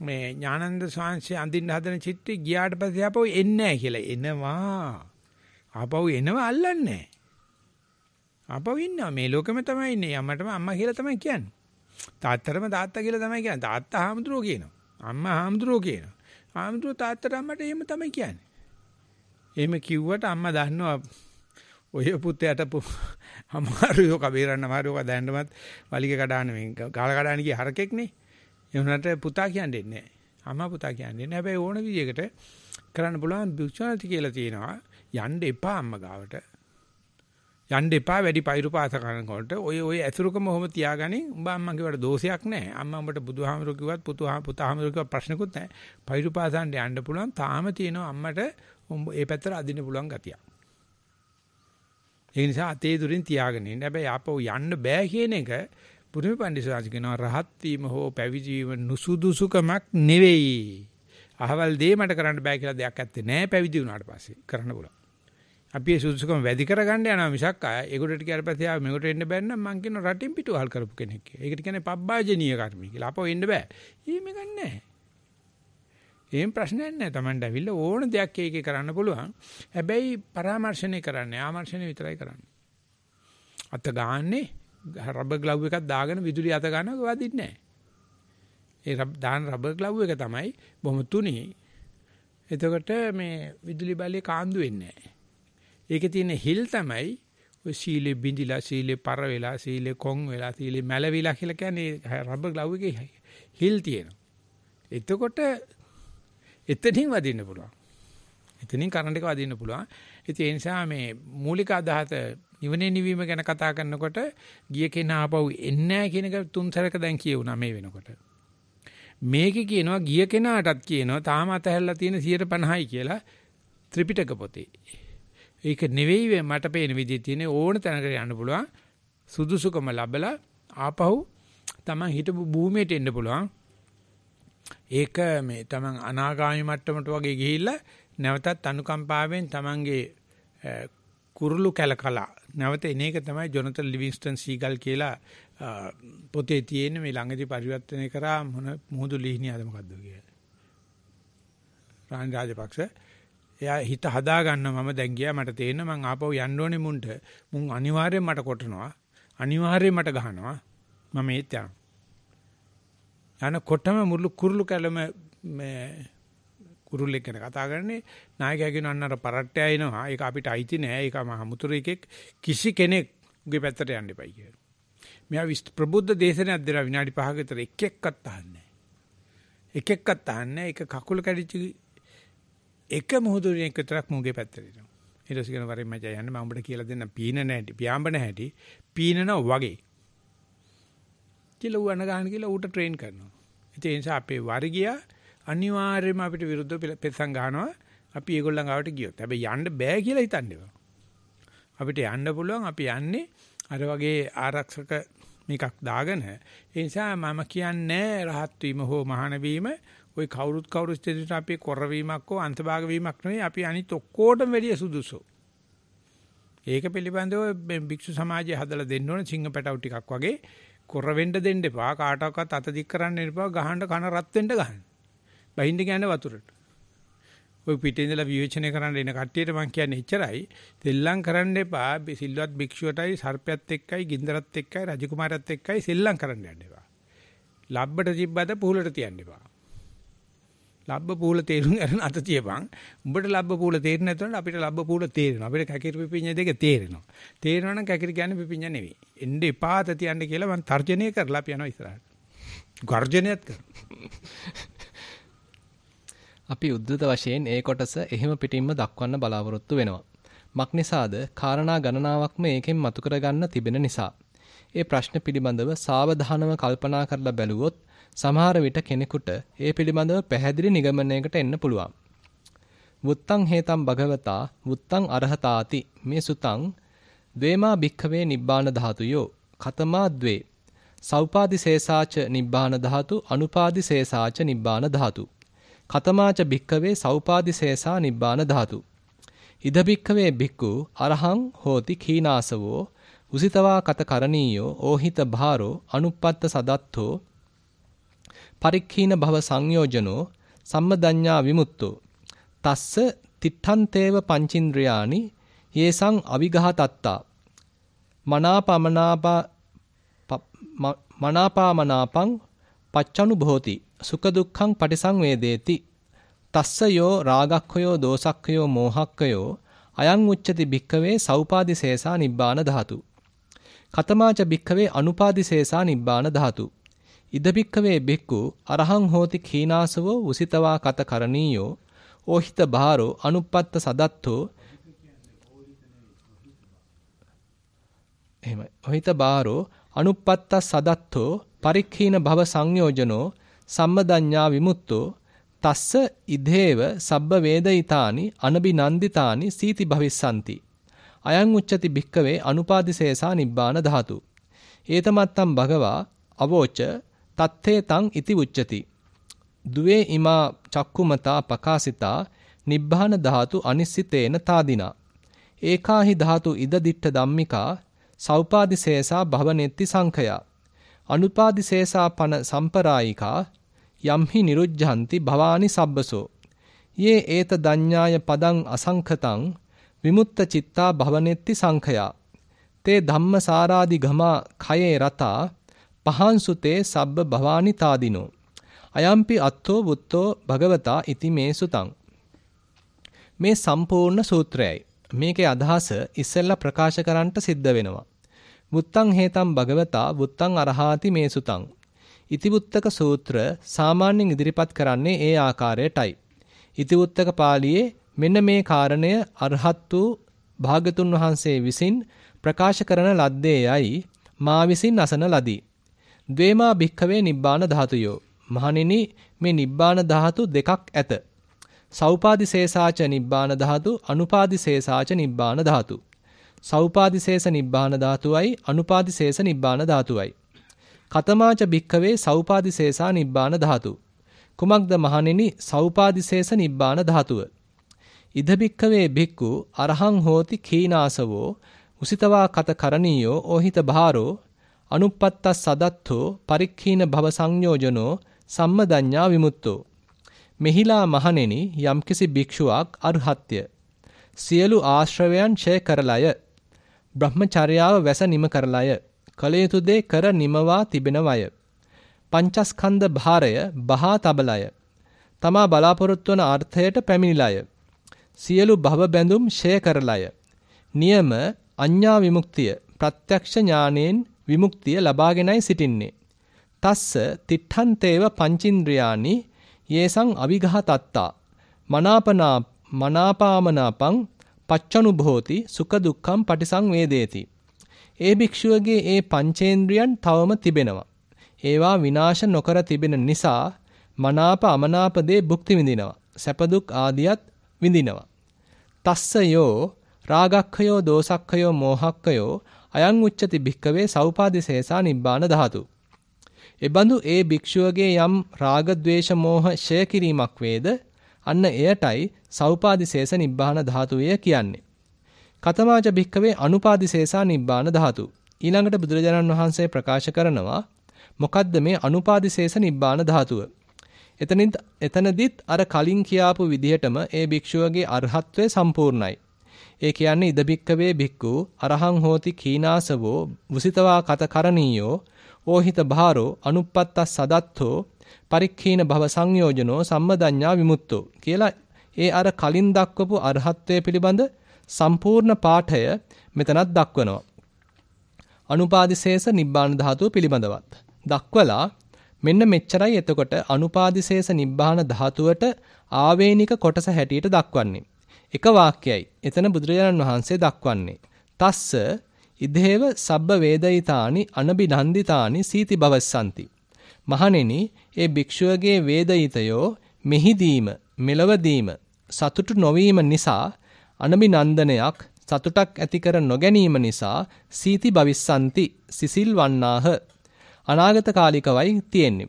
මේ ඥානන්ද සාංශය අඳින්න හදන චිත්‍රය ගියාට පස්සේ ආපහු එන්නේ නැහැ කියලා එනවා. ආපහු එනවා අල්ලන්නේ නැහැ. ආපහු ඉන්නවා මේ ලෝකෙම තමයි ඉන්නේ. අම්මටම අම්මා කියලා තමයි කියන්නේ. තාත්තටම තාත්තා කියලා තමයි කියන්නේ. තාත්තා හාමුදුරුවෝ කියනවා. අම්මා හාමුදුරුවෝ කියනවා. හාමුදුරුවෝ තාත්තට අම්මට එහෙම තමයි කියන්නේ. එහෙම කිව්වට අම්මා දන්නවා ඔය පුතේට අමාරුයෝ කබේරන්න අමාරුයෝ දැන්නමත් වලිග කඩාන මේ ගාල කඩාන කිය හරකෙක් නේ. ඒ උනාට පුතා කියන්නේ නැහැ. අම්මා පුතා කියන්නේ නැහැ. හැබැයි ඕන විදියකට කරන්න පුළුවන් භික්ෂුණති කියලා තියෙනවා. යන්න එපා අම්මා ගාවට. යන්න එපා වැඩි පෛරුපාත කරනකොට ඔය ඔය ඇසුරුකම ඔහොම තියාගනි උඹ අම්මගේ වල දෝෂයක් නැහැ අම්මා උඹට බුදුහාමර කිව්වත් පුතුහා පුතාමර කිව්වත් ප්‍රශ්නකුත් නැහැ පෛරුපාතයන්ට යන්න පුළුවන් තාම තියෙනවා අම්මට උඹ ඒ පැත්තට අදින්න පුළුවන් ගතිය ඒ නිසා අතේ දුරින් තියාගෙන ඉන්න හැබැයි ආපහු යන්න බෑ කියන එක පුදුම පඬිසාරජ කියනවා රහත් වීම හෝ පැවිදි වීම නුසුදුසුකමක් නෙවෙයි අහවල් දේ මට කරන්න බෑ කියලා දෙයක් ඇත්තේ නැහැ පැවිදි වුණාට පස්සේ කරන්න පුළුවන් අපි ඒ සුදුසුකම් වැඩි කරගන්න යනවා මිසක් අය ඒකට කියලා පස්සේ ආව මේකට එන්න බෑ නම් මං කියන රටින් පිටුවහල් කරපු කෙනෙක් කියලා. ඒකට කියන්නේ පබ්බාජනීය කර්ම කියලා. අපෝ එන්න බෑ. ඊම ගන්නෑ. එහෙම ප්‍රශ්නයක් නැහැ. Tamanට ඇවිල්ලා ඕන දෙයක් ඒකේ කරන්න පුළුවන්. හැබැයි පරාමර්ශණය කරන්නේ ආමර්ශණය විතරයි කරන්නේ. අත ගාන්නේ රබර් ග්ලව් එකක් දාගෙන විදුලිය අත ගන්නවා වදින්නේ නැහැ. ඒ දාන රබර් ග්ලව් එක තමයි බොහොම තුනි. එතකොට මේ විදුලි බලේ කාන්දු වෙන්නේ නැහැ. ඒකේ තියෙන හිල් තමයි ඔය සීලෙ බිඳිලා සීලෙ පර වෙලා සීලෙ කොන් වෙලා සීලෙ මැලවිලා කියලා කියන්නේ රබර් ග්ලව් එකේ හිල් තියෙනවා. එතකොට එතනින් වදින්න පුළුවන්. එතනින් කරන්ට් එක වදින්න පුළුවන්. ඉතින් ඒ නිසා මේ මූලික අදහස නිවනේ නිවීම ගැන කතා කරනකොට ගිය කෙනා ආපහු එන්නේ නැහැ කියන එක තුන්සරක දැන් කියුණා මේ වෙනකොට. මේකේ කියනවා ගිය කෙනාටත් කියනවා තාම අතහැරලා තියෙන 150යි කියලා ත්‍රිපිටක පොතේ. ඒක නෙවෙයි මට පේන විදිහේ තියෙන ඕන තැනකට යන්න පුළුවන් සුදුසුකම ලැබලා ආපහු තමන් හිටපු භූමියට එන්න පුළුවන් ඒක මේ තමන් අනාගාමී මට්ටමට වගේ ගිහිල්ලා නැවතත් අනුකම්පාවෙන් තමන්ගේ කුරුළු කැලකලා නැවත එන එක තමයි ජොනතන් ලිවින්ස්ටන් සීගල් කියලා පොතේ තියෙන මේ ළඟදී පරිවර්තනය කරා මොන මුහුදු ලිහිණියද මොකද්ද කියලා රාජපක්ෂ එයා හිත හදා ගන්න මම දැන් ගියා මට තේරෙන මං ආපහු යන්න ඕනේ මුන්ට. මුන් අනිවාර්යෙන් මට කොටනවා. අනිවාර්යෙන් මට ගහනවා. මම ඒත් යන. යනකොටම මුළු කුරුළු කැලම මේ කුරුල්ලෙක් ගැන කතා කරන්නේ නායකයා කියන අන්නර පරට්ටය එනවා ඒක අපිට අයිති නෑ ඒක මහ මුතුරෙකෙක් කිසි කෙනෙක් උගේ පැත්තට යන්න එපයි කියලා. මෙයා විශ් ප්‍රබුද්ධ දේශනයක් දෙනවා විනාඩි 5ක විතර එක එක්කත් අහන්නේ. එක එක්කත් අහන්නේ ඒක කකුල කැඩිච්ච එක මුහුදුරෙන් විතරක් මූගේ පැත්තට එනවා. ඊට පස්සේ කරන වරෙන් මචං යන්න මම උඹට කියලා දෙන්න පීන නැහැටි, පියාඹන හැටි, පීනනවා වගේ. කියලා උවන ගන්න කියලා ඌට ට්‍රේන් කරනවා. ඒ නිසා අපේ වර්ගිය අනිවාර්යයෙන්ම අපිට විරුද්ධව පෙත්සම් ගන්නවා. අපි ඒගොල්ලන් ගාවට ගියොත්. හැබැයි යන්න බෑ කියලා හිතන්නේවා. අපිට යන්න පුළුවන් අපි යන්නේ අර වගේ ආරක්ෂක මේකක් දාගෙන ඒ නිසා මම කියන්නේ රහත් වීම හෝ මහාන වීම ওই කවුරුත් කවුරුත් දෙවිට අපි කොරවීමක් හෝ අන්තභාග වීමක් නෙවෙයි අපි අනිත් ඔක්කොටම වැඩිය සුදුසු. ඒක පිළිබඳව භික්ෂු සමාජය හදලා දෙන්න ඕන සිංහ පැටව ටිකක් වගේ කොරවෙන්න දෙන්න එපා කාටවත් අත දික් කරන්න එපා ගහන්න කන රත් වෙන්න ගහන්න. බහින්න කියන්නේ වතුරට. ඔය පිටේ ඉඳලා විවේචනය කරන්න එන කට්ටියට මම කියන්නේ එච්චරයි. සෙල්ලම් කරන්න එපා. සිල්වත් භික්ෂුවටයි සර්පයත් එක්කයි ගින්දරත් එක්කයි රජකුමාරයත් එක්කයි සෙල්ලම් කරන්න යන්න එපා. ලබ්බට තිබ්බද පුහුලට තියන්න එපා. ලබ්බ පූල තේරුම් ගන්න අත තියපන්. උඹට ලබ්බ පූල තේරෙන්නේ නැතුනට අපිට ලබ්බ පූල තේරෙනවා. අපිට කැකිරි පිපිඤ්ඤ දෙක තේරෙනවා. තේරෙනවා නම් කැකිරි කියන්නේ පිපිඤ්ඤ නෙවෙයි. එන්න එපා අත තියන්න කියලා මම තර්ජනය කරලා අපි යනවා ඉස්සරහට. ගර්ජනයත් කරනවා. අපි උද්දත වශයෙන් ඒ කොටස එහෙම පිටින්ම දක්වන්න බලාපොරොත්තු වෙනවා. මක් නිසාද? කාරණා ගණනාවක්ම ඒකෙන් මතු කරගන්න තිබෙන නිසා. ඒ ප්‍රශ්න පිළිබඳව සාවධානව කල්පනා කරලා බැලුවොත් සමහර විට කෙනෙකුට ඒ පිළිබඳව පැහැදිලි නිගමනයකට එන්න පුළුවන්. වුත්තං හේතම් භගවතා වුත්තං අරහතාති මේ සුතං ද්වේමා භික්ඛවේ නිබ්බාන ධාතුයෝ කතමා ද්වේ සෞපාදිශේසාච නිබ්බාන ධාතු අනුපාදිශේසාච නිබ්බාන ධාතු කතමාච භික්ඛවේ සෞපාදිශේසා නිබ්බාන ධාතු ඉද භික්ඛවේ භික්ඛු අරහං හෝති කීනාසවෝ උසිතවා කත කරණීයෝ ඕහිත භාරෝ අනුපත්ත සදත්තෝ පරික්ඛීන භව සංයෝජනෝ සම්මදඤ්ඤා විමුක්තෝ තස්ස තිත්තන්තේව පංචින්ද්‍රයානි යේසං අවිඝහ තත්තා මනාපමනාපා මනාපාමනාපං පච්චනුභෝති සුඛ දුක්ඛං පටිසංවේදේති තස්ස යෝ රාගක්ඛයෝ දෝසක්ඛයෝ මෝහක්ඛයෝ අයං උච්චති භික්ඛවේ සෞපාදිශේසා නිබ්බාන ධාතු කතමාච භික්ඛවේ අනුපාදිශේසා නිබ්බාන ධාතු ඉදබික්කවේ බෙක්කු අරහං හෝති කීනාසවෝ උසිතවා කත කරණීයෝ ඕහිත බාරෝ අනුපත්ත සදත්තෝ එහෙමයි. ඔහිත බාරෝ අනුපත්ත සදත්තෝ පරික්ඛීන භව සංයෝජනෝ සම්මදඤ්ඤා විමුක්තෝ තස්ස ඉදේව සබ්බ වේදිතානි අනබිනන්දිතානි සීති භවිස්සanti අයං උච්චති භික්කවේ අනුපාදිසේසා නිබ්බාන ධාතු ඒතමත්තම් භගවා අවෝච තත්තේ තං ඉති උච්චති. දුවේ ඉමා චක්කුමතා පකාසිතා නිබ්බාන ධාතු අනිස්සිතේන තාදිනා. ඒකාහි ධාතු ඉද දිට්ඨ ධම්මිකා සෞපාදිශේෂා භවනෙත්ති සංඛයා. අනුපාදිශේෂා පන සම්පරායිකා යම්හි නිරුද්ධಂತಿ භවානි සබ්බසෝ. යේ ඒත දඤ්ඤාය පදං අසංඛතං විමුක්ත චිත්තා භවනෙත්ති සංඛයා. තේ ධම්මසාරාදි ගමා කයේ රතා පහන් සුතේ සබ්බ භවානි තාදිනෝ අයම්පි අත්තෝ වුත්තෝ භගවතා ඉති මේ සුතං මේ සම්පූර්ණ සූත්‍රයයි මේකේ අදහස ඉස්සෙල්ලා ප්‍රකාශ කරන්නට සිද්ධ වෙනවා වුත්තං හේතම් භගවතා වුත්තං අරහාති මේ සුතං ඉතිවුත්තක සූත්‍ර සාමාන්‍යයෙන් ඉදිරිපත් කරන්නේ ඒ ආකාරයටයි ඉතිවුත්තක පාළියේ මෙන්න මේ කාරණය අරහත් වූ භාගතුන් වහන්සේ විසින් ප්‍රකාශ කරන ලද්දේයයි මා විසින් අසන ලදී. ද්වේමා භික්ඛවේ නිබ්බාන ධාතුයෝ. මහණෙනි මේ නිබ්බාන ධාතු දෙකක් ඇත. සෞපාදිශේෂාච නිබ්බාන ධාතු අනුපාදිශේෂාච නිබ්බාන ධාතු. සෞපාදිශේෂ නිබ්බාන ධාතුවයි අනුපාදිශේෂ නිබ්බාන ධාතුවයි. කතමාච භික්ඛවේ සෞපාදිශේෂා නිබ්බාන ධාතු. කුමක්ද මහණෙනි සෞපාදිශේෂ නිබ්බාන ධාතුව? ඉද භික්ඛවේ භික්ඛු අරහං හෝති කීනාසවෝ උසිතවා කත කරණීයෝ ඕහිත භාරෝ අනුප්පත්තස් සදත්තෝ පරික්ඛීන භව සංයෝජනෝ සම්මදඤ්ඤා විමුක්තෝ මෙහිලා මහණෙනි යම්කිසි භික්ෂුවක් අරහත්ය සියලු ආශ්‍රවයන් ඡය කරලය බ්‍රහ්මචර්යාව වැස නිම කරලය කලයුතු දේ කර නිමවා තිබෙනවය පංචස්කන්ධ භාරය බහා තබලය තමා බලාපොරොත්තු වන අර්ථයට පැමිණිලය සියලු භව බැඳුම් ඡය කරලය නියම අඤ්ඤා විමුක්තිය ප්‍රත්‍යක්ෂ ඥානෙන් විමුක්තිය ලබාගෙනයි සිටින්නේ. තස්ස තිට්ඨන්තේව පංචින්ද්‍රයානි යේසං අවිඝහ තත්තා මනාපනා මනාපාමනාපං පච්චනුභෝති සුඛ දුක්ඛම් පටිසංවේදේති ඒ භික්ෂුවගේ ඒ පංචේන්ද්‍රයන් තවම තිබෙනවා ඒවා විනාශ නොකර තිබෙන නිසා මනාප අමනාප දේ භුක්ති විඳිනවා සැප දුක් ආදියත් විඳිනවා තස්ස යෝ රාගක්ඛයෝ දෝසක්ඛයෝ මෝහක්ඛයෝ අයං උච්චති භික්කවේ සෞපාදිසේසා නිබ්බාන ධාතු. එබඳු ඒ භික්ෂුවගේ යම් රාග ద్వේෂ මෝහ ෂය කිරීමක් වේද අන්න එයටයි සෞපාදිසේස නිබ්බාන ධාතුය කියන්නේ. කතමාච භික්කවේ අනුපාදිසේසා නිබ්බාන ධාතු. ඊළඟට බුදුරජාණන් වහන්සේ ප්‍රකාශ කරනවා මොකද්ද මේ අනුපාදිසේස නිබ්බාන ධාතුව? එතනින් එතනදිත් අර කලින් කියාපු විදිහටම ඒ භික්ෂුවගේ අරහත්වය සම්පූර්ණයි. ඒ කියන්නේ ඉද භික්කවේ භික්ඛු අරහං හෝති කීනාසවෝ වුසිතවා කත කරණීයෝ ඕහිත භාරෝ අනුප්පත්තස් සදත්තෝ පරික්ඛීන භව සංයෝජනෝ සම්මදඤ්ඤා විමුක්තෝ කියලා ඒ අර කලින් දක්වපු අරහත්ත්වය පිළිබඳ සම්පූර්ණ පාඨය මෙතනත් දක්වනවා. අනුපාදිශේෂ නිබ්බාන ධාතුව පිළිබඳවත් දක්වලා මෙන්න මෙච්චරයි එතකොට අනුපාදිශේෂ නිබ්බාන ධාතුවට ආවේනික කොටස හැටියට දක්වන්නේ. එක වාක්‍යයයි. එතන බුදුරජාණන් වහන්සේ දක්වන්නේ තස්ස ඉදේව සබ්බ වේදිතානි අනබිනන්දිතානි සීති භවස්සanti. මහණෙනි, ඒ භික්ෂුවගේ වේදිතයෝ මෙහිදීම, මෙලවදීම සතුටු නොවීම නිසා අනබිනන්දනයක් සතුටක් ඇති කර නොගැනීම නිසා සීති භවිස්සanti සිසිල් වන්නාහ. අනාගත කාලිකවයි තියෙන්නේ.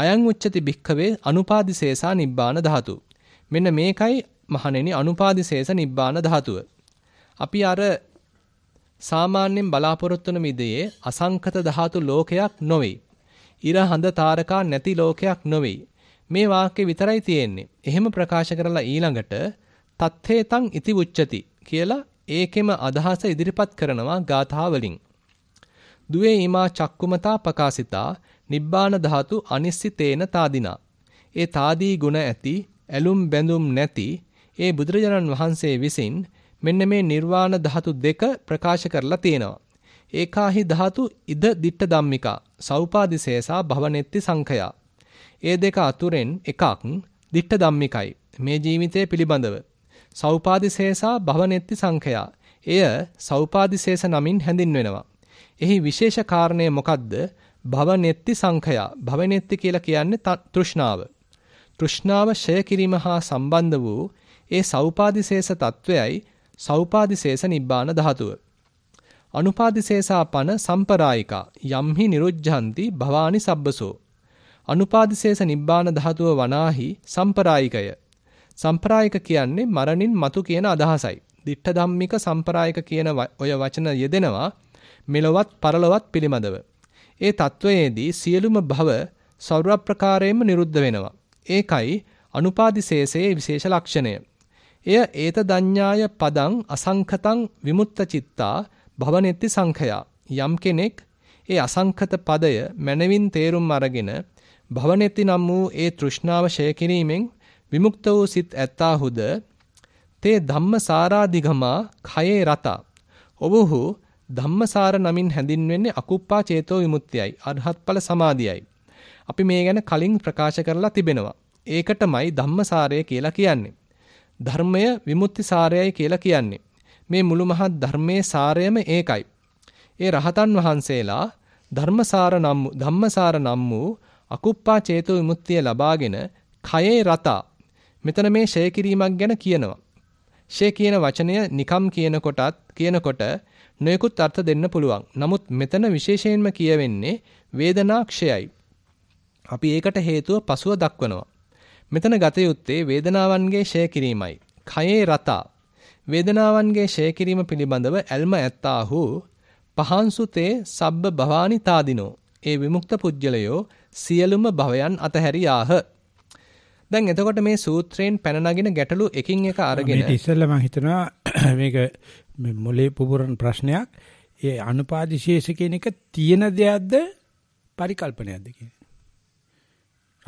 අයං උච්චති භික්ඛවේ අනුපාදිසේසා නිබ්බාන ධාතු. මෙන්න මේකයි මහණෙනි අනුපාදිශේෂ නිබ්බාන ධාතුව. අපි අර සාමාන්‍යයෙන් බලාපොරොත්තු වන මිදයේ අසංකත ධාතු ලෝකයක් නොවේ. ඉර හඳ තාරකා නැති ලෝකයක් නොවේ. මේ වාක්‍ය විතරයි තියෙන්නේ. එහෙම ප්‍රකාශ කරලා ඊළඟට තත්ථේ තං ඉති උච්චති කියලා ඒකෙම අදහස ඉදිරිපත් කරනවා ගාථා වලින්. දුවේ ීමා චක්කුමතා පකාසිතා නිබ්බාන ධාතු අනිස්සිතේන තාදිනා. ඒ තාදී ගුණ ඇති, ඇලුම් බැඳුම් නැති, ඒ බුදුරජාණන් වහන්සේ විසින් මෙන්න මේ නිර්වාණ ධාතු දෙක ප්‍රකාශ කරලා තියෙනවා. ඒකාහි ධාතු ඉද දිට්ඨ ධම්මිකා සෞපාදිශේසා භවනෙත්ති සංඛයා. ඒ දෙක අතුරෙන් එකක් දිට්ඨ ධම්මිකයි. මේ ජීවිතය පිළිබඳව සෞපාදිශේසා භවනෙත්ති සංඛයා. එය සෞපාදිශේෂ නමින් හැඳින්වෙනවා. එහි විශේෂ කාරණය මොකද්ද? භවනෙත්ති සංඛයා. භවනෙත්ති කියලා කියන්නේ තෘෂ්ණාව. තෘෂ්ණාව ෂය කිරීම හා සම්බන්ධ වූ ඒ සෞපාදිශේෂ తත්වයයි සෞපාදිශේෂ නිබ්බාන ධාතුව. අනුපාදිශේෂාපන සම්පරායිකා යම්හි නිරුද්ධಂತಿ භවානි සබ්බසෝ. අනුපාදිශේෂ නිබ්බාන ධාතුව වනාහි සම්පරායිකය. සම්පරායික කියන්නේ මරණින් මතු කියන අදහසයි. දිඨ ධම්මික සම්පරායික කියන ඔය වචන යෙදෙනවා මෙලොවත් පරලොවත් පිළිබඳව. ඒ తත්වයේදී සියලුම භව සෞර ප්‍රකාරයෙන්ම නිරුද්ධ වෙනවා. ඒකයි අනුපාදිශේෂයේ විශේෂ ලක්ෂණය. එය ඒත දඤ්ඤාය පදං අසංකතං විමුක්ත චිත්තා භවනෙත්ති සංඛයා යම් කෙනෙක් ඒ අසංකත පදය මනවින් තේරුම් අරගෙන භවනෙත්ති නම් වූ ඒ තෘෂ්ණාව ෂය කිරීමෙන් විමුක්ත වූ සිත් ඇත්තාහුද තේ ධම්මසාරාදිගමා khයේ රතා ඔබහු ධම්මසාර නමින් හැඳින්වෙන්නේ අකුප්පා චේතෝ විමුක්තියයි අරහත්ඵල සමාධියයි අපි මේ ගැන කලින් ප්‍රකාශ කරලා තිබෙනවා ඒකටමයි ධම්මසාරය කියලා කියන්නේ ධර්මය විමුක්ති සාරයයි කියලා කියන්නේ. මේ මුළු මහත් ධර්මයේ සාරයම ඒකයි. ඒ රහතන් වහන්සේලා ධර්මසාර නම් ධම්මසාර නම් වූ අකුප්පා චේතු විමුක්තිය ලබාගෙන කයේ රතා මෙතන මේ ෂය කිරීමක් ගැන කියනවා. ෂය කියන වචනය නිකම් කියනකොටත් කියනකොට නොයෙකුත් අර්ථ දෙන්න පුළුවන්. නමුත් මෙතන විශේෂයෙන්ම කියවෙන්නේ වේදනාක්ෂයයි. අපි ඒකට හේතුව පසුව දක්වනවා. මෙතන ගත යුත්තේ වේදනාවන්ගේ ෂය කිරීමයි. කයේ රතා වේදනාවන්ගේ ෂය කිරීම පිළිබඳව ඇල්ම ඇත්තාහු පහන්සුතේ සබ්බ භවානි තාදිනෝ ඒ විමුක්ත පුජ්‍යලයෝ සියලුම භවයන් අතහැරියාහ දැන් එතකොට මේ සූත්‍රයෙන් පැන නගින ගැටලු එකින් එක අරගෙන මේක ඉස්සෙල්ලා මම හිතනවා මේක මොලේ පුපුරන ප්‍රශ්නයක් ඒ අනුපාදිශේෂ කියන එක තියෙන දෙයක්ද පරිකල්පනයක්ද කියන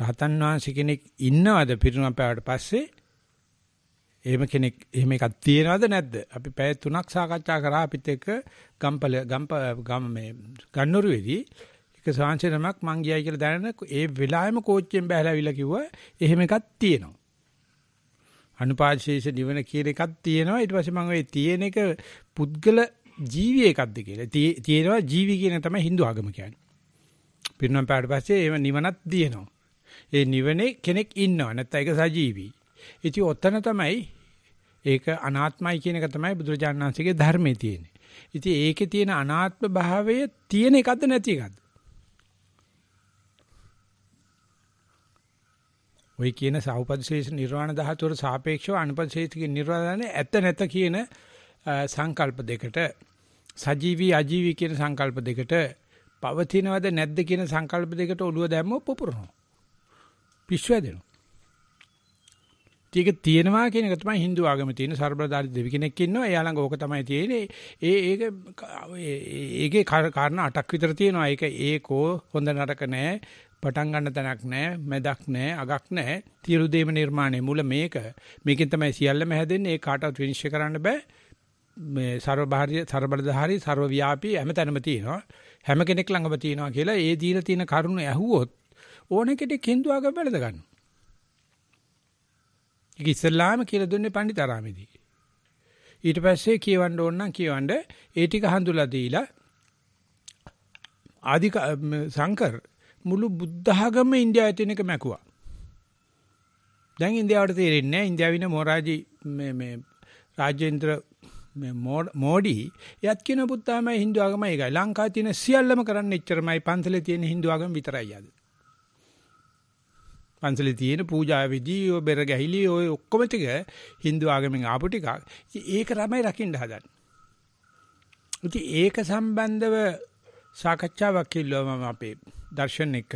රහතන් වහන්සේ කෙනෙක් ඉන්නවද පිරුණම් පැවට පස්සේ එහෙම කෙනෙක් එහෙම එකක් තියෙනවද නැද්ද අපි පැය 3ක් සාකච්ඡා කරා අපිත් එක්ක ගම්පල ගම්ප ගම් මේ ගන්නරුවේදී එක සාංශනමක් මං ගියයි කියලා දැනන ඒ වෙලාවෙම කෝච්චියෙන් බැහැලාවිලා කිව්වා එහෙම එකක් තියෙනවා අනුපාදශේෂ නිවන කියලා එකක් තියෙනවා ඊට පස්සේ මම ඒ තියෙන එක පුද්ගල ජීවි එකක්ද කියලා තියෙනවා ජීවි කියන තමයි Hindu ආගම කියන්නේ පිරුණම් පැවට පස්සේ එහෙම නිවනක් දිනනවා ඒ නිවනේ කෙනෙක් ඉන්නවා නැත්නම් ඒක සජීවි. ඉතින් ඔතන තමයි ඒක අනාත්මයි කියන එක තමයි බුදුරජාණන් වහන්සේගේ ධර්මයේ තියෙන්නේ. ඉතින් ඒකේ තියෙන අනාත්ම භාවය තියෙන එකද නැති එකද? ওই කියන සහපදශේෂ නිර්වාණ ධාතුවට සාපේක්ෂව අනුපදශේෂික නිර්වාණය ඇත්ත නැත කියන සංකල්ප දෙකට සජීවී අජීවී කියන සංකල්ප දෙකට පවතිනවද නැද්ද කියන සංකල්ප දෙකට ඔළුව දැම්මොත් පුපුරනවා. පිස්සු හැදෙනවා. ඒක තියෙනවා කියන එක තමයි Hindu ආගමේ තියෙන ਸਰබලදාරි දෙවි කෙනෙක් ඉන්නවා. එයා ළඟ ඕක තමයි තියෙන්නේ. ඒ ඒක ඒකේ කාරණා අටක් විතර තියෙනවා. ඒක ඒකෝ හොඳ නරක නෑ. පටන් ගන්න තැනක් නෑ. මැදක් නෑ. අගක් නෑ. තියලු දෙම නිර්මාණය මුල මේක. මේකෙන් තමයි සියල්ලම හැදෙන්නේ. ඒ කාටවත් විනිශ්චය කරන්න බෑ. මේ ਸਰබභාරී ਸਰබලදාරි ਸਰවව්‍යාපී හැමතැනම තියෙනවා. හැම කෙනෙක් ළඟම තියෙනවා කියලා ඒ දීලා තියෙන කරුණ ඇහුවොත් ඕන කෙටි කින්දුවාගම වැළඳ ගන්නවා. ඒක ඉස්ලාම කියලා දුන්නේ පණ්ඩිතාරාමේදී. ඊට පස්සේ කියවන්න ඕන නම් කියවන්න ඒ ටික හඳුලා දීලා ආදි සංකර් මුළු බුද්ධඝම ඉන්දියාවේ තියෙන එක මැකුවා. දැන් ඉන්දියාවට තේරෙන්නේ නැහැ ඉන්දියාවින මොරාජි මේ මේ රාජේන්ද්‍ර මේ මොඩි යත් කියන පුත්තාමයි Hindu ආගමයි ගයි. ලංකාවේ තියෙන සියල්ලම කරන්නේ එච්චරමයි පන්සලේ තියෙන Hindu ආගම විතරයි ආද. පන්සලේ තියෙන පූජා විදි ඔය බෙර ගැහිලි ඔය ඔක්කොම ටික Hindu ආගමෙන් ආපු ටිකක්. ඒක තමයි රකින්න හදන්නේ. ඉතින් ඒක සම්බන්ධව සාකච්ඡාවක් කිල්ලුවා මම අපේ දර්ශන එක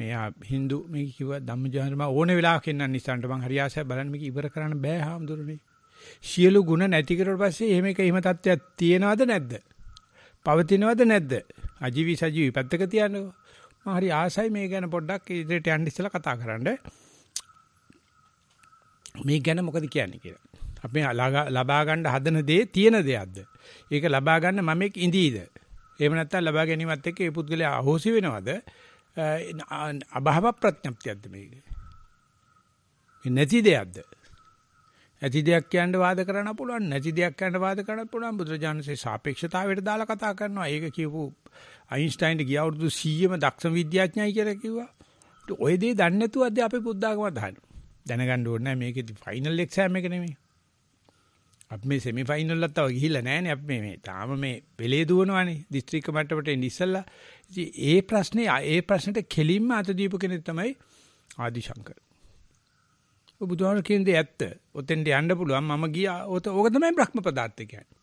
මේ Hindu මේ කිව්ව ධම්මජානම ඕනේ වෙලාවක ඉන්නන් නිසාන්ට මං හරි ආසයි බලන්න මේක ඉවර කරන්න බෑ හැමදෙරනේ. සියලු ಗುಣ නැති කරුවට පස්සේ එහෙම එක එහෙම තත්ත්වයක් තියෙනවද නැද්ද? පවතිනවද නැද්ද? අජීවි සජීවි පැත්තක තියන්නකෝ. මම හරි ආසයි මේ ගැන පොඩ්ඩක් ඉදිරියට යන්න ඉස්සලා කතා කරන්න. මේ ගැන මොකද කියන්නේ කියලා. අපි ලබා ගන්න හදන දේ තියෙන දෙයක්ද? ඒක ලබා ගන්න මම එක් ඉඳීද? එහෙම නැත්නම් ලබා ගැනීමත් එක්ක ඒ පුද්ගලයා අහෝසි වෙනවද? අභව ප්‍රඥප්තියක්ද මේක? මේ නැති දෙයක්ද? ඇති දෙයක් කියන්න වාද කරන්න පුළුවන් නැති දෙයක් කියන්න වාද කරන්න පුළුවන් බුදුරජාණන්සේ සාපේක්ෂතාවයට දාලා කතා කරනවා ඒක කියපු අයින්ස්ටයින්ට ගිය අවුරුදු 100ම දක්ෂ විද්‍යාඥයයි කියලා කිව්වා ඔය දේ දන්නේ නැතුව අද අපේ බුද්ධාගම දහනවා දැනගන්න ඕනේ මේකේ ෆයිනල් එක්සෑම් එක නෙමෙයි අපි මේ සෙමි ෆයිනල් ලත් තව ගිහිල්ලා නැහනේ අපි මේ මේ තාම මේ පෙළේ දුවනවානේ දිස්ත්‍රික්ක මට්ටමට එන්න ඉස්සෙල්ලා ඉතින් ඒ ප්‍රශ්නේ ඒ ප්‍රශ්නෙට කෙලින්ම අත දීපු කෙනෙක් තමයි ආදිශංකර් බුදුහාමර කියන දේ ඇත්ත. ඔතෙන්ට යන්න පුළුවන්. මම ගියා. ඔත ඕක තමයි බ්‍රහ්ම පදාර්ථය කියන්නේ.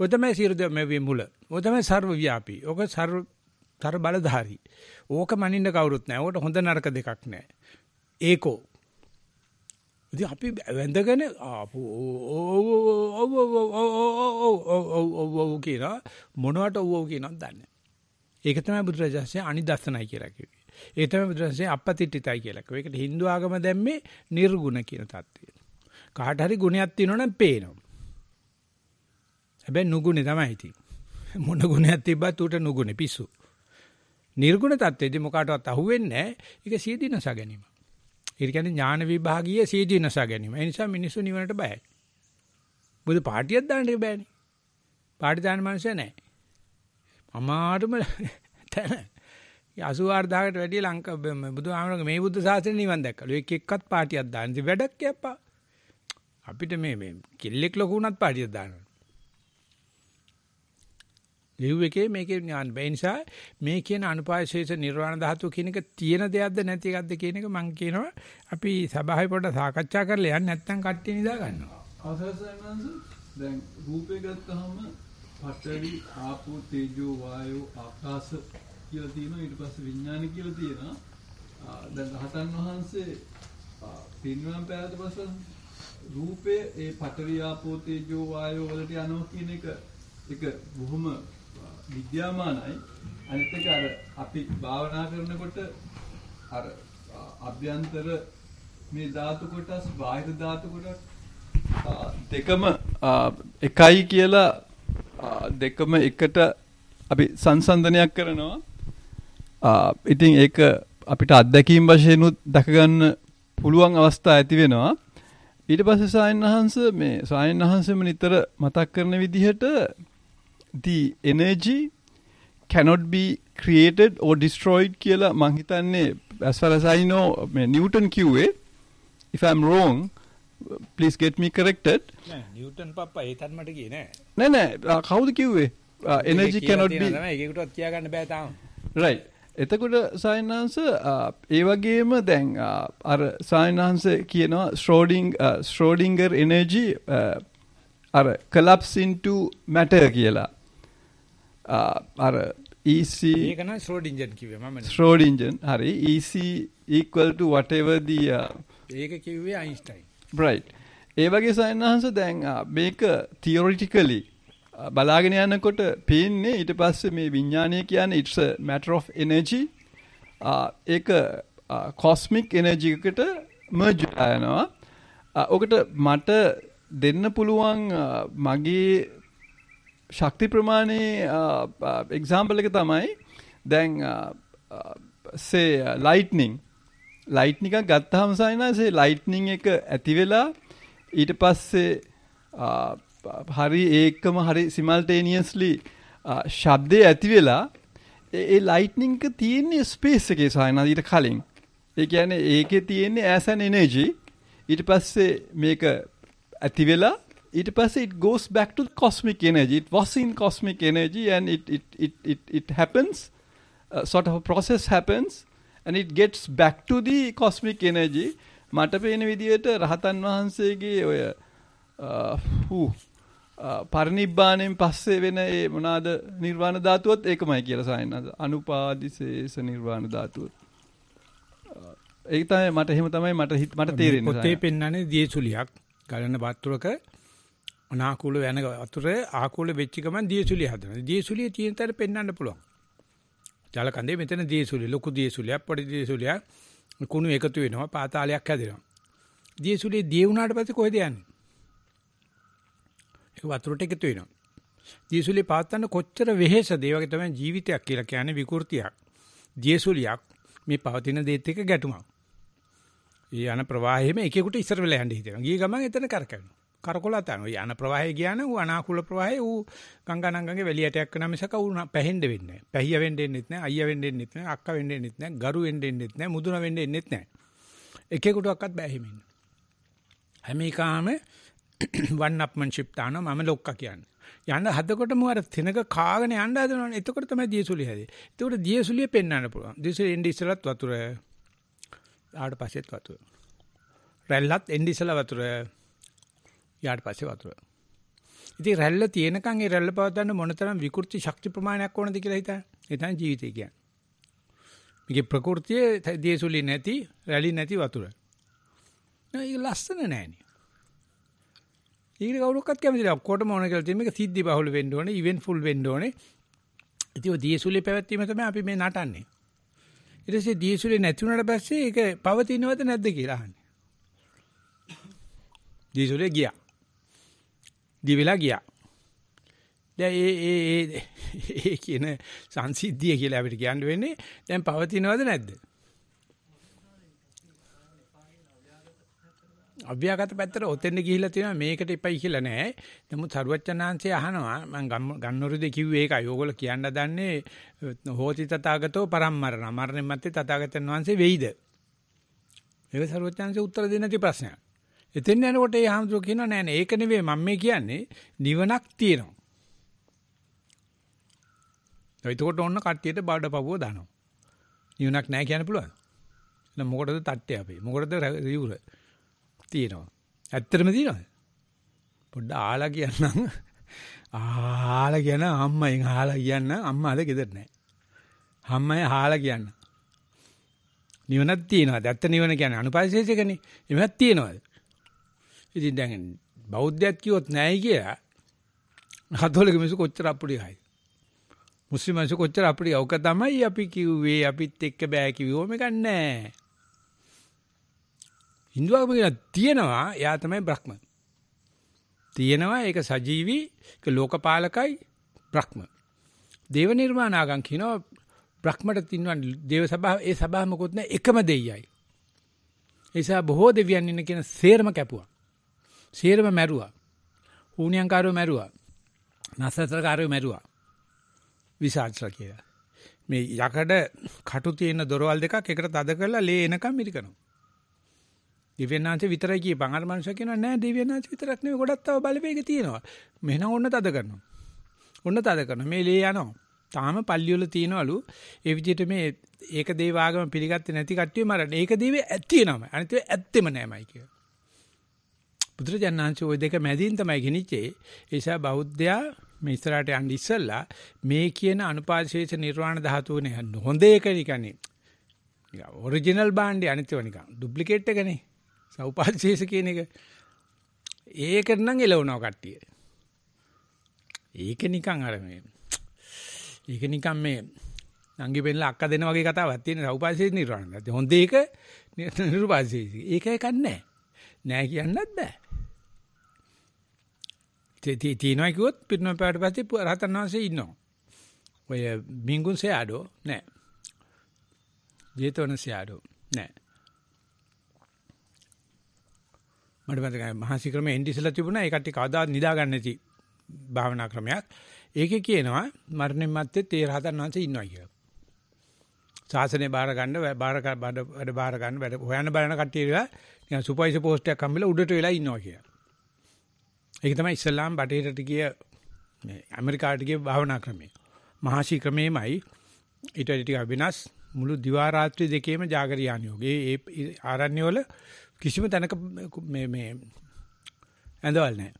ඔය තමයි සියලු මේ මුල. ඔය තමයි ਸਰව ව්‍යාපී. ඔක ਸਰව තර බලධාරී. ඕක මනින්න කවුරුත් නැහැ. ඕකට හොඳ නරක දෙකක් නැහැ. ඒකෝ. ඉතින් අපි වැඳගෙන ආපෝ ඔව් ඔව් ඔව් ඔව් ඔව් කියනවා මොනවට ඔව් ඔව් කියනවද දන්නේ. ඒක තමයි බුදුරජාණන් අනිදස්සනයි කියලා කිව්වේ. ඒ තමයි බුදුරජාණන්සේ අපපතිට්ඨිතයි කියලා කිව්වේ. ඒකට Hindu ආගම දැම්මේ නිර්ගුණ කියන தත්ත්වය. කාට හරි ගුණයක් තියෙනවනම් පේනවා. හැබැයි නුගුණේ තමයි ඉතින්. මොන ගුණයක් තිබ්බත් උට නුගුණේ පිස්සු. නිර්ගුණ தත්ත්වෙදී මොකටවත් අහුවෙන්නේ නැහැ. ඒක සියදිනසා ගැනීම. ඒ කියන්නේ ඥාන විභාගීය සියදිනසා ගැනීම. ඒ නිසා මිනිස්සු නිවනට බයයි. බුදු පාටියක් දාන්න බෑනේ. පාටි දාන මනුස්සය නැහැ. අමාරුම තැන. 84000කට වැඩිය ලංකා බුදුහාමරගේ මේ බුද්ධ ශාසනය නිවන් දැක්කලු. එක එක්කත් පාටියක් දාන්න ඉතින් වැඩක් කියපා. අපිට මේ මේ කිල්ලෙක් ලොකු වුණත් පාටියක් දානවා. ලිව් එකේ මේකේ ඥාන බැයි නිසා මේ කියන අනුපායශේෂ නිර්වාණ ධාතුව කියන එක තියෙන දෙයක්ද නැති එකක්ද කියන එක මම කියනවා අපි සභාවේ පොඩ්ඩක් සාකච්ඡා කරලා යන්න නැත්නම් කට්ටිය නිදා ගන්නවා. අවසරයි දැන් රූපේ ගත්තාම පතරි ආපෝ තේජෝ වායෝ ආකාශ කියලා තියෙනවා ඊට පස්සේ විඥාන කියලා තියෙනවා දැන් රහතන් වහන්සේ පින්වම් පැවැත පස්සේ රූපේ ඒ පඨවි ආපෝ තේජෝ වායෝ වලට යනවා කියන එක ඒක බොහොම විද්‍යාමානයි අනිත් එක අර අපි භාවනා කරනකොට අර අභ්‍යන්තර මේ ධාතු කොටස් බාහිර ධාතු කොටස් දෙකම එකයි කියලා දෙකම එකට අපි සංසන්දනයක් කරනවා ඉතින් ඒක අපිට අත්දැකීම් වශයෙන්ුත් දැකගන්න පුළුවන් අවස්ථා ඇති වෙනවා. ඊට පස්සේ සායන් වහන්ස මේ සායන් වහන්සේම නිතර මතක් කරන විදිහට the energy cannot be created or destroyed කියලා මං හිතන්නේ as far as I know මේ නිව්ටන් කිව්වේ if I'm wrong please get me corrected නෑ නිව්ටන් පප්පා ඒ තරමට ගියේ නෑ නෑ නෑ කවුද කිව්වේ energy cannot be ඒකකටවත් කියාගන්න බෑ තාම right එතකොට සායනංශ ඒ වගේම දැන් අර සායනංශ කියනවා ශ්‍රෝඩින් ශ්‍රෝඩින්ගර් එනර්ජි අර collapse into matter කියලා අර EC ඒක නයි ශ්‍රෝඩින්ජන් කිව්වේ මම ශ්‍රෝඩින්ජන් හරි EC equal to whatever the ඒක කිව්වේ අයින්ස්ටයින් right ඒ වගේ සායනංශ දැන් මේක theoretically බලාගෙන යනකොට පේන්නේ ඊට පස්සේ මේ විඥානය කියන්නේ it's a matter of energy ඒක cosmic energy එකට merge වෙනවා. ඔකට මට දෙන්න පුළුවන් මගේ ශක්ති ප්‍රමාණයේ එක්සාම්පල් එක තමයි දැන් සේ ලයිට්නින් ලයිට් නිකන් ගත්තාම සයිනසේ ලයිට්නින් එක ඇති වෙලා ඊට පස්සේ හරි ඒකම හරි සිමල්ටේනියස්ලි ශබ්දය ඇති වෙලා ඒ ලයිට්නිංක තියෙන්නේ ස්පේස් එකේ සහයන ඊට කලින් ඒ කියන්නේ ඒකේ තියෙන්නේ ඇස් ඇන් එනර්ජි ඊට පස්සේ මේක ඇති වෙලා ඊට පස්සේ it goes back to cosmic energy it was in cosmic energy and it it it it, it happens uh, sort of a process happens and it gets back to the cosmic energy මට පේන විදිහට රහතන් වහන්සේගේ ඔය හූ uh, පරිනිබ්බාණයෙන් පස්සේ වෙන ඒ මොනවාද නිර්වාණ ධාතුවත් ඒකමයි කියලා සායනද අනුපාදිශේෂ නිර්වාණ ධාතුව. ඒක තමයි මට එහෙම තමයි මට මට තේරෙන්නේ. පොතේ පෙන්නන්නේ දියසුලියක් ගලන වතුරක අනාකූල වෙන වතුරේ ආකූල වෙච්ච ගමන් දියසුලිය හදනවා. දියසුලිය තියෙන තැන පෙන්වන්න පුළුවන්. ජලකන්දේ මෙතන දියසුලිය ලොකු දියසුලියක් පොඩි දියසුලියක් කුණු එකතු වෙනවා පාතාලයක් හැදෙනවා. දියසුලිය දිය වුණාට පස්සේ කොහෙද යන්නේ? ඒක වතුරට එකතු වෙනවා. දියසුලිය පාත්තන්න කොච්චර වෙහෙසද? ඒ වගේ තමයි ජීවිතයක් කියලා කියන්නේ විකෘතියක්. දියසුලියක් මේ පවතින දේත් එක්ක ගැටුමක්. ඒ යන ප්‍රවාහයේම එකෙකුට ඉස්සර වෙලා යන්න හිතෙනවා. ගිය ගමන් එතන කරකැවෙනවා. කරකොලා තමයි. යන ප්‍රවාහය ගියා නම් ඌ අනාකූල ප්‍රවාහය ඌ ගංගානංගගේ වැලියටයක් කරන මිසක ඌ පැහෙන්න වෙන්නේ නැහැ. පැහිය වෙන්න දෙන්නෙත් නැහැ. අයියා වෙන්න දෙන්නෙත් නැහැ. අක්කා වෙන්න දෙන්නෙත් නැහැ. ගරු වෙන්න දෙන්නෙත් නැහැ. මුදුන වෙන්න දෙන්නෙත් නැහැ. එකෙකුටවත් බෑ හිමින්. හැම එකම වන් අප්මන්ෂිප් දානවා මම ලොක්කා කියන්නේ. යන්න හදකොටම අර තිනක කාගෙන යන්න හදනවනේ. එතකොට තමයි දියසුලිය හැදෙන්නේ. එතකොට දියසුලිය පෙන්වන්න පුළුවන්. දියසුලිය එන්නේ ඉස්සලත් වතුර. ආවට පස්සෙත් වතුර. රැල්ලත් එන්නේ ඉස්සලා වතුර. යාට පස්සේ වතුර. ඉතින් රැල්ල තියෙනකන් ඒ රැල්ල පවත්වන්න මොනතරම් විකෘති ශක්ති ප්‍රමාණයක් ඕනද කියලා හිතන්න. ඒ තමයි ජීවිතය කියන්නේ. මේකේ ප්‍රകൃතියේ දියසුලිය නැති, රැලි නැති වතුර. නෑ ඒක ලස්සන නෑනේ. ඒකට කවුරක්වත් කැමති නෑ. ඔක්කොටම ඕන කියලා තියෙන මේක සිද්ධි බහුල වෙන්න ඕනේ, ඉවෙන්ට්ෆුල් වෙන්න ඕනේ. ඉතින් ඔය දියසුලේ පැවැත්වීම තමයි අපි මේ නටන්නේ. ඊට පස්සේ දියසුලේ නැති වුණාට පස්සේ ඒක පවතිනවද නැද්ද කියලා අහන්නේ. දියසුලේ ගියා. දිවිලා ගියා. දැන් ඒ ඒ ඒ කියන සංසිද්ධිය කියලා අපිට කියන්න වෙන්නේ දැන් පවතිනවද නැද්ද? අව්‍යාගත පැත්තට ඔතෙන් ගිහිලා තියෙනවා මේකට ඉපයි කියලා නෑ. නමුත් සරුවච්චනාංශය අහනවා මම ගන්නොරුදේ කිව්වේ ඒකයි. ඕගොල්ලෝ කියන්න දන්නේ හෝති තථාගතෝ පරම්මරණ. මරණය මැත්තේ තථාගතයන් වහන්සේ වෙයිද? මේක සරුවච්චනාංශය උත්තර දෙන්නේ නැති ප්‍රශ්නයක්. එතෙන් යනකොට ඒ හාමුදුරුවෝ කියනවා නෑ නෑ ඒක නෙවෙයි මම මේ කියන්නේ නිවනක් තියෙනවා. එතකොට ඔන්න කට්ටියට බඩපපුව දානවා. නිවනක් නෑ කියන්න පුළුවන්. එහෙනම් මොකටද තට්ටේ අපි? මොකටද රියුර? තියෙනවා. ඇත්තටම තියෙනවද? පොඩ්ඩ ආලා කියන්නම්. ආලා කියන අම්මෙන් ආලා කියන්න අම්මා අද ගෙදර නැහැ. අම්මයි ආලා කියන්න. නිවනක් තියෙනවද? ඇත්ත නිවන කියන්නේ අනුපරිශේෂකනේ. එමත් තියෙනවද? ඉතින් දැන් බෞද්ධයත් කිව්වොත් නැහැයි කියලා. හතෝලක මිනිස්සු කොච්චර අපුඩියයි. මුස්ලිම් මිනිස්සු කොච්චර අපුඩිය. ඔක තමයි අපි කිව්වේ අපිත් එක්ක බෑ කිව්වෝ මේක නැහැ. Hinduism කියන තියෙනවා එයා තමයි බ්‍රහ්ම. තියෙනවා ඒක සජීවි ඒක ලෝකපාලකයි බ්‍රහ්ම. දේව නිර්මාණාගම් කියනවා බ්‍රහ්මට තින්නවා දේව සභාව ඒ සභාව මොකොත් නෑ එකම දෙයයි. ඒසා බොහෝ දෙවියන් ඉන්න කියන සේරම කැපුවා. සේරම මැරුවා. හුණියංකාරයෝ මැරුවා. නසතරකාරයෝ මැරුවා. විසාචල කියලා. මේ යකඩ කටු තියෙන දොරවල් දෙකක් එකට තද කරලා ලේ එනකම් මිරිකනවා. දිව්‍යනාංශ විතරයි කියපන්. අර මනුස්සයා කියනවා නෑ දිව්‍යනාංශ විතරක් නෙවෙයි ගොඩක් තව බලවේග තියෙනවා. මෙහෙනම් ඔන්න තද කරනවා. ඔන්න තද කරනවා. මේ ලේ යනවා. තාම පල්ලි වල තියනවලු ඒ විදිහට මේ ඒක දේවාගම පිළිගත්තේ නැති කට්ටිය මරන ඒක දේවේ ඇත්තිනම අනිත් ඒවා ඇත්තෙම නෑමයි කිය. බුදුරජාණන්සේ ওই දෙක මැදින් තමයි ගෙනිච්චේ. ඒ නිසා බෞද්ධයා මේ ඉස්සරහට යන්න ඉස්සෙල්ලා මේ කියන අනුපාදශේෂ නිර්වාණ ධාතුවනේ හොඳ එක නිකන්නේ. ඔරිජිනල් භාණ්ඩය අනිත් ඒවා නිකන් ඩුප්ලිකේට් එකනේ. සෞපාදේශ කියන එක ඒකට නම් එලවනවා කට්ටිය. ඒක නිකන් අර මේ ඒක නිකන් මේ නංගි බෙන්ලා අක්ක දෙන වගේ කතාවක් තියෙන සෞපාදේශ නිර්වාණය. හොඳ ඒක නිර්වාණය. ඒක එකක් නැහැ. නෑ කියන්නත් බෑ. තේ තියනවා කිව්වොත් පිටුම පැවට පස්සේ රහතන් වහන්සේ ඉන්නවා. ඔය බින්ගුන් සෑඩෝ නෑ. ජේතවන සෑඩෝ නෑ. මට මතකයි මහසි ක්‍රමයේ එන්ඩි ඉස්සලා තිබුණා ඒකට කවදා නිදා ගන්න නැති භාවනා ක්‍රමයක්. ඒකේ කියනවා මරණයන් මැත්තේ තේරහතන් වහන්සේ ඉන්නවා කියලා. සාසනේ බාර ගන්න බාර වැඩ බාර ගන්න වැඩ හොයන්න බලන කට්ටියලා නිකන් සුපර්වයිසර් පෝස්ට් එකක් හම්බෙලා උඩට වෙලා ඉන්නවා කියලා. ඒක තමයි ඉස්ලාම් බටහිරට ගිය මේ ඇමරිකාට ගිය භාවනා ක්‍රමය. මහසි ක්‍රමෙමයි ඊට ටික වෙනස් මුළු දිවා රාත්‍රී දෙකේම జాగරියාන යෝගේ ඒ ආරණ්‍ය වල කිසිම තැනක මේ මේ ඇඳවල නැහැ.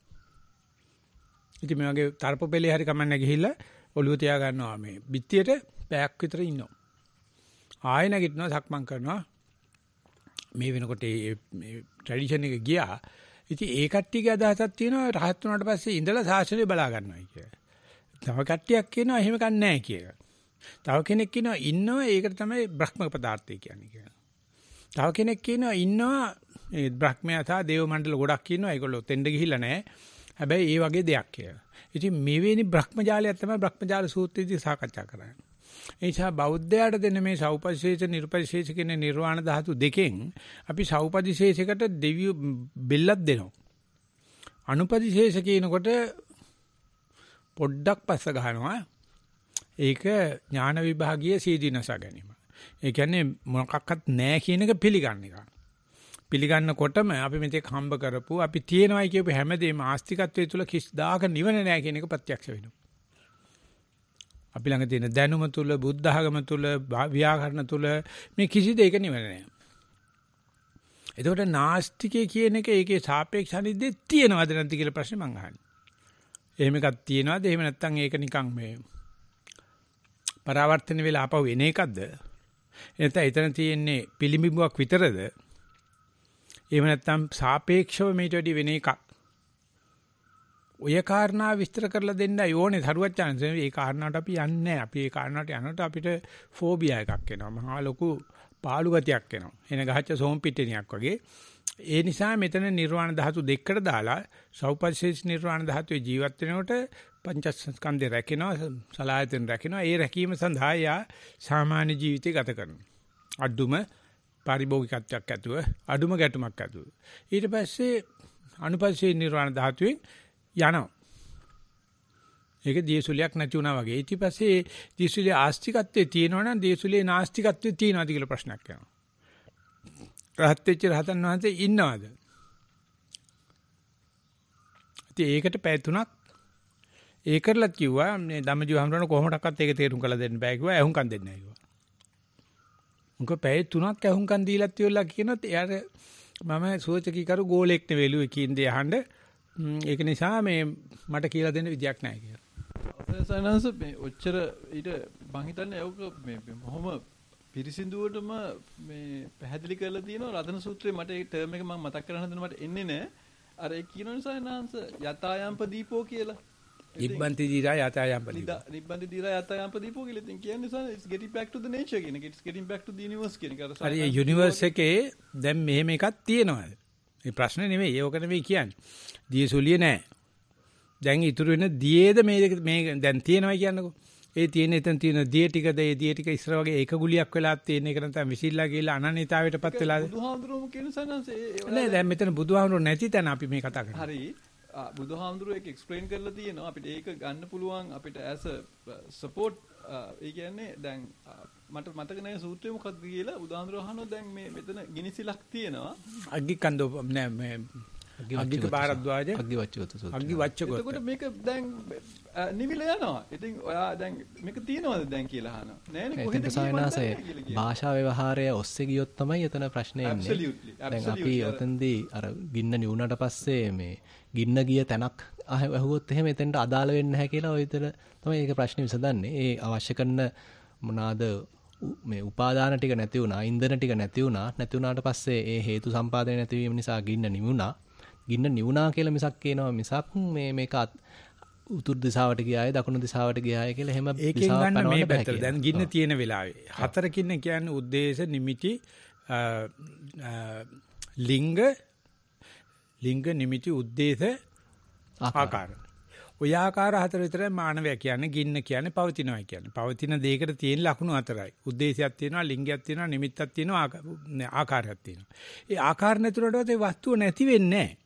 ඉතින් මේ වගේ තරප පෙළේ හරි කමන්න ගිහිල්ලා ඔළුව තියා ගන්නවා මේ බිත්තියට පැයක් විතර ඉන්නවා. ආයෙ නැගිටිනවා සක්මන් කරනවා. මේ වෙනකොට මේ ට්‍රැඩිෂන් එක ගියා. ඉතින් ඒ කට්ටියගේ අදහසක් තියෙනවා රහත් වුණාට පස්සේ ඉඳලා සාසනය බලා ගන්නවා කියලා. තව කට්ටියක් කියනවා එහෙම කන්නේ නැහැ කියලා. තව කෙනෙක් කියනවා ඉන්නවා ඒකට තමයි බ්‍රහ්ම පදාර්ථය කියන්නේ කියලා. තව කෙනෙක් කියනවා ඉන්නවා ඒ බ්‍රහ්මයා සහ දේව මණ්ඩල ගොඩක් ඉන්නවා. ඒගොල්ලෝ තෙන්ඩ ගිහිල්ලා නැහැ. හැබැයි ඒ වගේ දෙයක් කියලා. ඉතින් මෙවැනි බ්‍රහ්මජාලයක් තමයි බ්‍රහ්මජාල සූත්‍රයේදී සාකච්ඡා කරන්නේ. ඒ නිසා බෞද්ධයාට දෙන මේ සෞපදිශේෂ නිර්පදිශේෂ කියන නිර්වාණ ධාතු දෙකෙන් අපි සෞපදිශේෂයකට දෙවියෝ බෙල්ලක් දෙනවා. අනුපදිශේෂ කියනකොට පොඩ්ඩක් පස්ස ගහනවා. ඒක ඥාන විභාගීය සීදීනස ගැනීම. ඒ කියන්නේ මොකක්වත් නැහැ කියන එක පිළිගන්න එක. පිළිගන්නකොටම අපි මෙතෙක් හම්බ කරපු අපි තියෙනවායි කියපු හැමදේම ආස්තිකත්වයේ තුල කිස්දාක නිවන නැහැ කියන එක ප්‍රත්‍යක්ෂ වෙනවා. අපි ළඟ තියෙන දැනුම තුල, බුද්ධ ආගම තුල, ව්‍යාකරණ තුල මේ කිසි දෙයක නිවන නැහැ. එතකොට නාස්තිකය කියන එක ඒකේ සාපේක්ෂ අනිද්දේ තියෙනවද නැද්ද කියලා ප්‍රශ්නේ මං අහන්නේ. එහෙම එකක් තියෙනවද? එහෙම නැත්නම් ඒක නිකන් මේ පරාවර්තන වෙලා ආපහු එන එකක්ද? එතන එතන තියෙන්නේ පිළිඹුවක් විතරද? එහෙම නැත්නම් සාපේක්ෂව මේට වැඩි වෙන එකක්. ඔය කාරණා විස්තර කරලා දෙන්න යෝනේ සරුවච්චාන්ස මේ කාරණාට අපි යන්නේ නැහැ. අපි මේ කාරණාට යනකොට අපිට ෆෝබියා එකක් එනවා. මහා ලොකු පාළු ගතියක් එනවා. එන ගහච්ච සෝම් පිටිනියක් වගේ. ඒ නිසා මෙතන නිර්වාණ ධාතු දෙකකට දාලා සෞපස්සේස් නිර්වාණ ධාතුවේ ජීවත් වෙනකොට පංචස්කන්ධය රැකෙනවා සලායතෙන් රැකෙනවා ඒ රැකීම සඳහා යා සාමාන්‍ය ජීවිතය ගත කරනවා අඩුම පාරිභෝගිකත්වයක් ඇතුව අඩුම ගැටුමක් ඇතුව. ඊට පස්සේ අනුපස්සේ නිර්වාණ ධාතුවෙන් යනවා. ඒක දියසුලියක් නැති වුණා වගේ. ඊට පස්සේ දියසුලිය ආස්තිකත්වයේ තියෙනවනම් දියසුලියේ නාස්තිකත්වයේ තියෙනවද කියලා ප්‍රශ්නයක් යනවා. රහත් වෙච්ච රහතන් වහන්සේ ඉන්නවද? ඉතින් ඒකට පැය තුනක් ඒ කරලත් කිව්වා මේ ධම්මජීව හම්රණ කොහොමඩක්වත් ඒක තේරුම් කරලා දෙන්න බෑ කිව්වා. එහුම්කම් දෙන්නේ නැහැ මොකද පැය තුනක් ඇහුම්කන් දීලත් ඉවරලා කියනොත් එයාට මම සුවචකීකරු ගෝලෙක් නෙවෙලු එකින් දෙය අහන්න ඒක නිසා මේ මට කියලා දෙන්න විදියක් නැහැ කියලා. සයනන්ස මේ ඔච්චර ඊට මං හිතන්නේ ඒක මේ මොහොම පිරිසිදුවටම මේ පැහැදිලි කරලා තියෙනවා රතන සූත්‍රයේ මට ඒ ටර්ම් එක මම මතක් කරගන්න හදන මට එන්නේ නැහැ. අර ඒ කියන නිසා සයනන්ස යතායම්ප දීපෝ කියලා නිබ්බන්ති දීරා යතයම් පදීපා. නිබ්බන්ති දීරා යතයම් පදීපෝ කියලා ඉතින් කියන්නේ සන it's getting back to the nature කියන එක. It's getting back to the universe කියන එක. හරි ඒ universe එකේ දැන් මෙහෙම එකක් තියෙනවද? මේ ප්‍රශ්නේ නෙමෙයි. ඒක නෙමෙයි කියන්නේ. දියසුලිය නෑ. දැන් ඉතුරු වෙන දියේද මේ මේ දැන් තියෙනවා කියන්නකෝ. ඒ තියෙන එතන තියෙන දිය ටිකද ඒ දිය ටික ඉස්සර වගේ එක ගුලියක් වෙලා තියෙන එක නැත්නම් විසිල්ලා ගිහලා අනන්‍යතාවයටපත් වෙලාද? බුදුහාමුදුරුවෝ කියන සනන්සේ නෑ දැන් මෙතන බුදුහාමුදුරුවෝ නැති තැන අපි මේ කතා කරන්නේ. හරි. බුදුහාමුදුරුව එක එක්ස්ප්ලেইন කරලා තියෙනවා අපිට ඒක ගන්න පුළුවන් අපිට as a uh, support ඒ කියන්නේ දැන් මට මතක නැහැ සූත්‍රය මොකක්ද කියලා බුදුහාමුදුරුව අහනවා දැන් මේ මෙතන ගිනිසිලක් තියෙනවා අග්ගිකන්දෝ නෑ මේ අග්ගික බාරද්වාජ අග්ගිවච්ඡගත සූත්‍රය. අග්ගිවච්ඡගත. එතකොට මේක දැන් නිවිල යනවා. ඉතින් ඔයා දැන් මේක තියෙනවද දැන් කියලා අහනවා. නෑනේ කොහෙද කියන්නේ? භාෂා ව්‍යවහාරය ඔස්සේ ගියොත් තමයි එතන ප්‍රශ්නේ එන්නේ. දැන් අපි එතෙන්දී අර ගින්න නිවුනට පස්සේ මේ ගින්න ගිය තැනක් ඇහුවොත් එහෙම එතෙන්ට අදාළ වෙන්නේ නැහැ කියලා ඔය විතර තමයි ඒක ප්‍රශ්නේ විසඳන්නේ. ඒ අවශ්‍ය කරන මොනවාද මේ උපාදාන ටික නැති වුණා ඉන්ධන ටික නැති වුණා නැති වුණාට පස්සේ ඒ හේතු සම්පාදනය නැති වීම නිසා ගින්න නිමුණා ගින්න නිවුණා කියලා මිසක් කියනවා මිසක් මේ මේක උතුරු දිසාවට ගියාය දකුණු දිසාවට ගියාය කියලා එහෙම ඒකෙන් ගන්න මේ පැත්තට දැන් ගින්න තියෙන වෙලාවේ හතරකින් කියන්නේ ಉದ್ದೇಶ නිමිති ලිංග ලිංග නිමිති ಉದ್ದೇಶ ආකාර ඔය ආකාර හතර විතරයි මානවය කියන්නේ ගින්න කියන්නේ පවතිනවා කියන්නේ පවතින දෙයකට තියෙන ලක්ෂණ හතරයි ಉದ್ದೇಶයක් තියෙනවා ලිංගයක් තියෙනවා නිමිත්තක් තියෙනවා ආකාරයක් තියෙනවා ඒ ආකාර නැතුනටවත් ඒ වස්තුව නැති වෙන්නේ නැහැ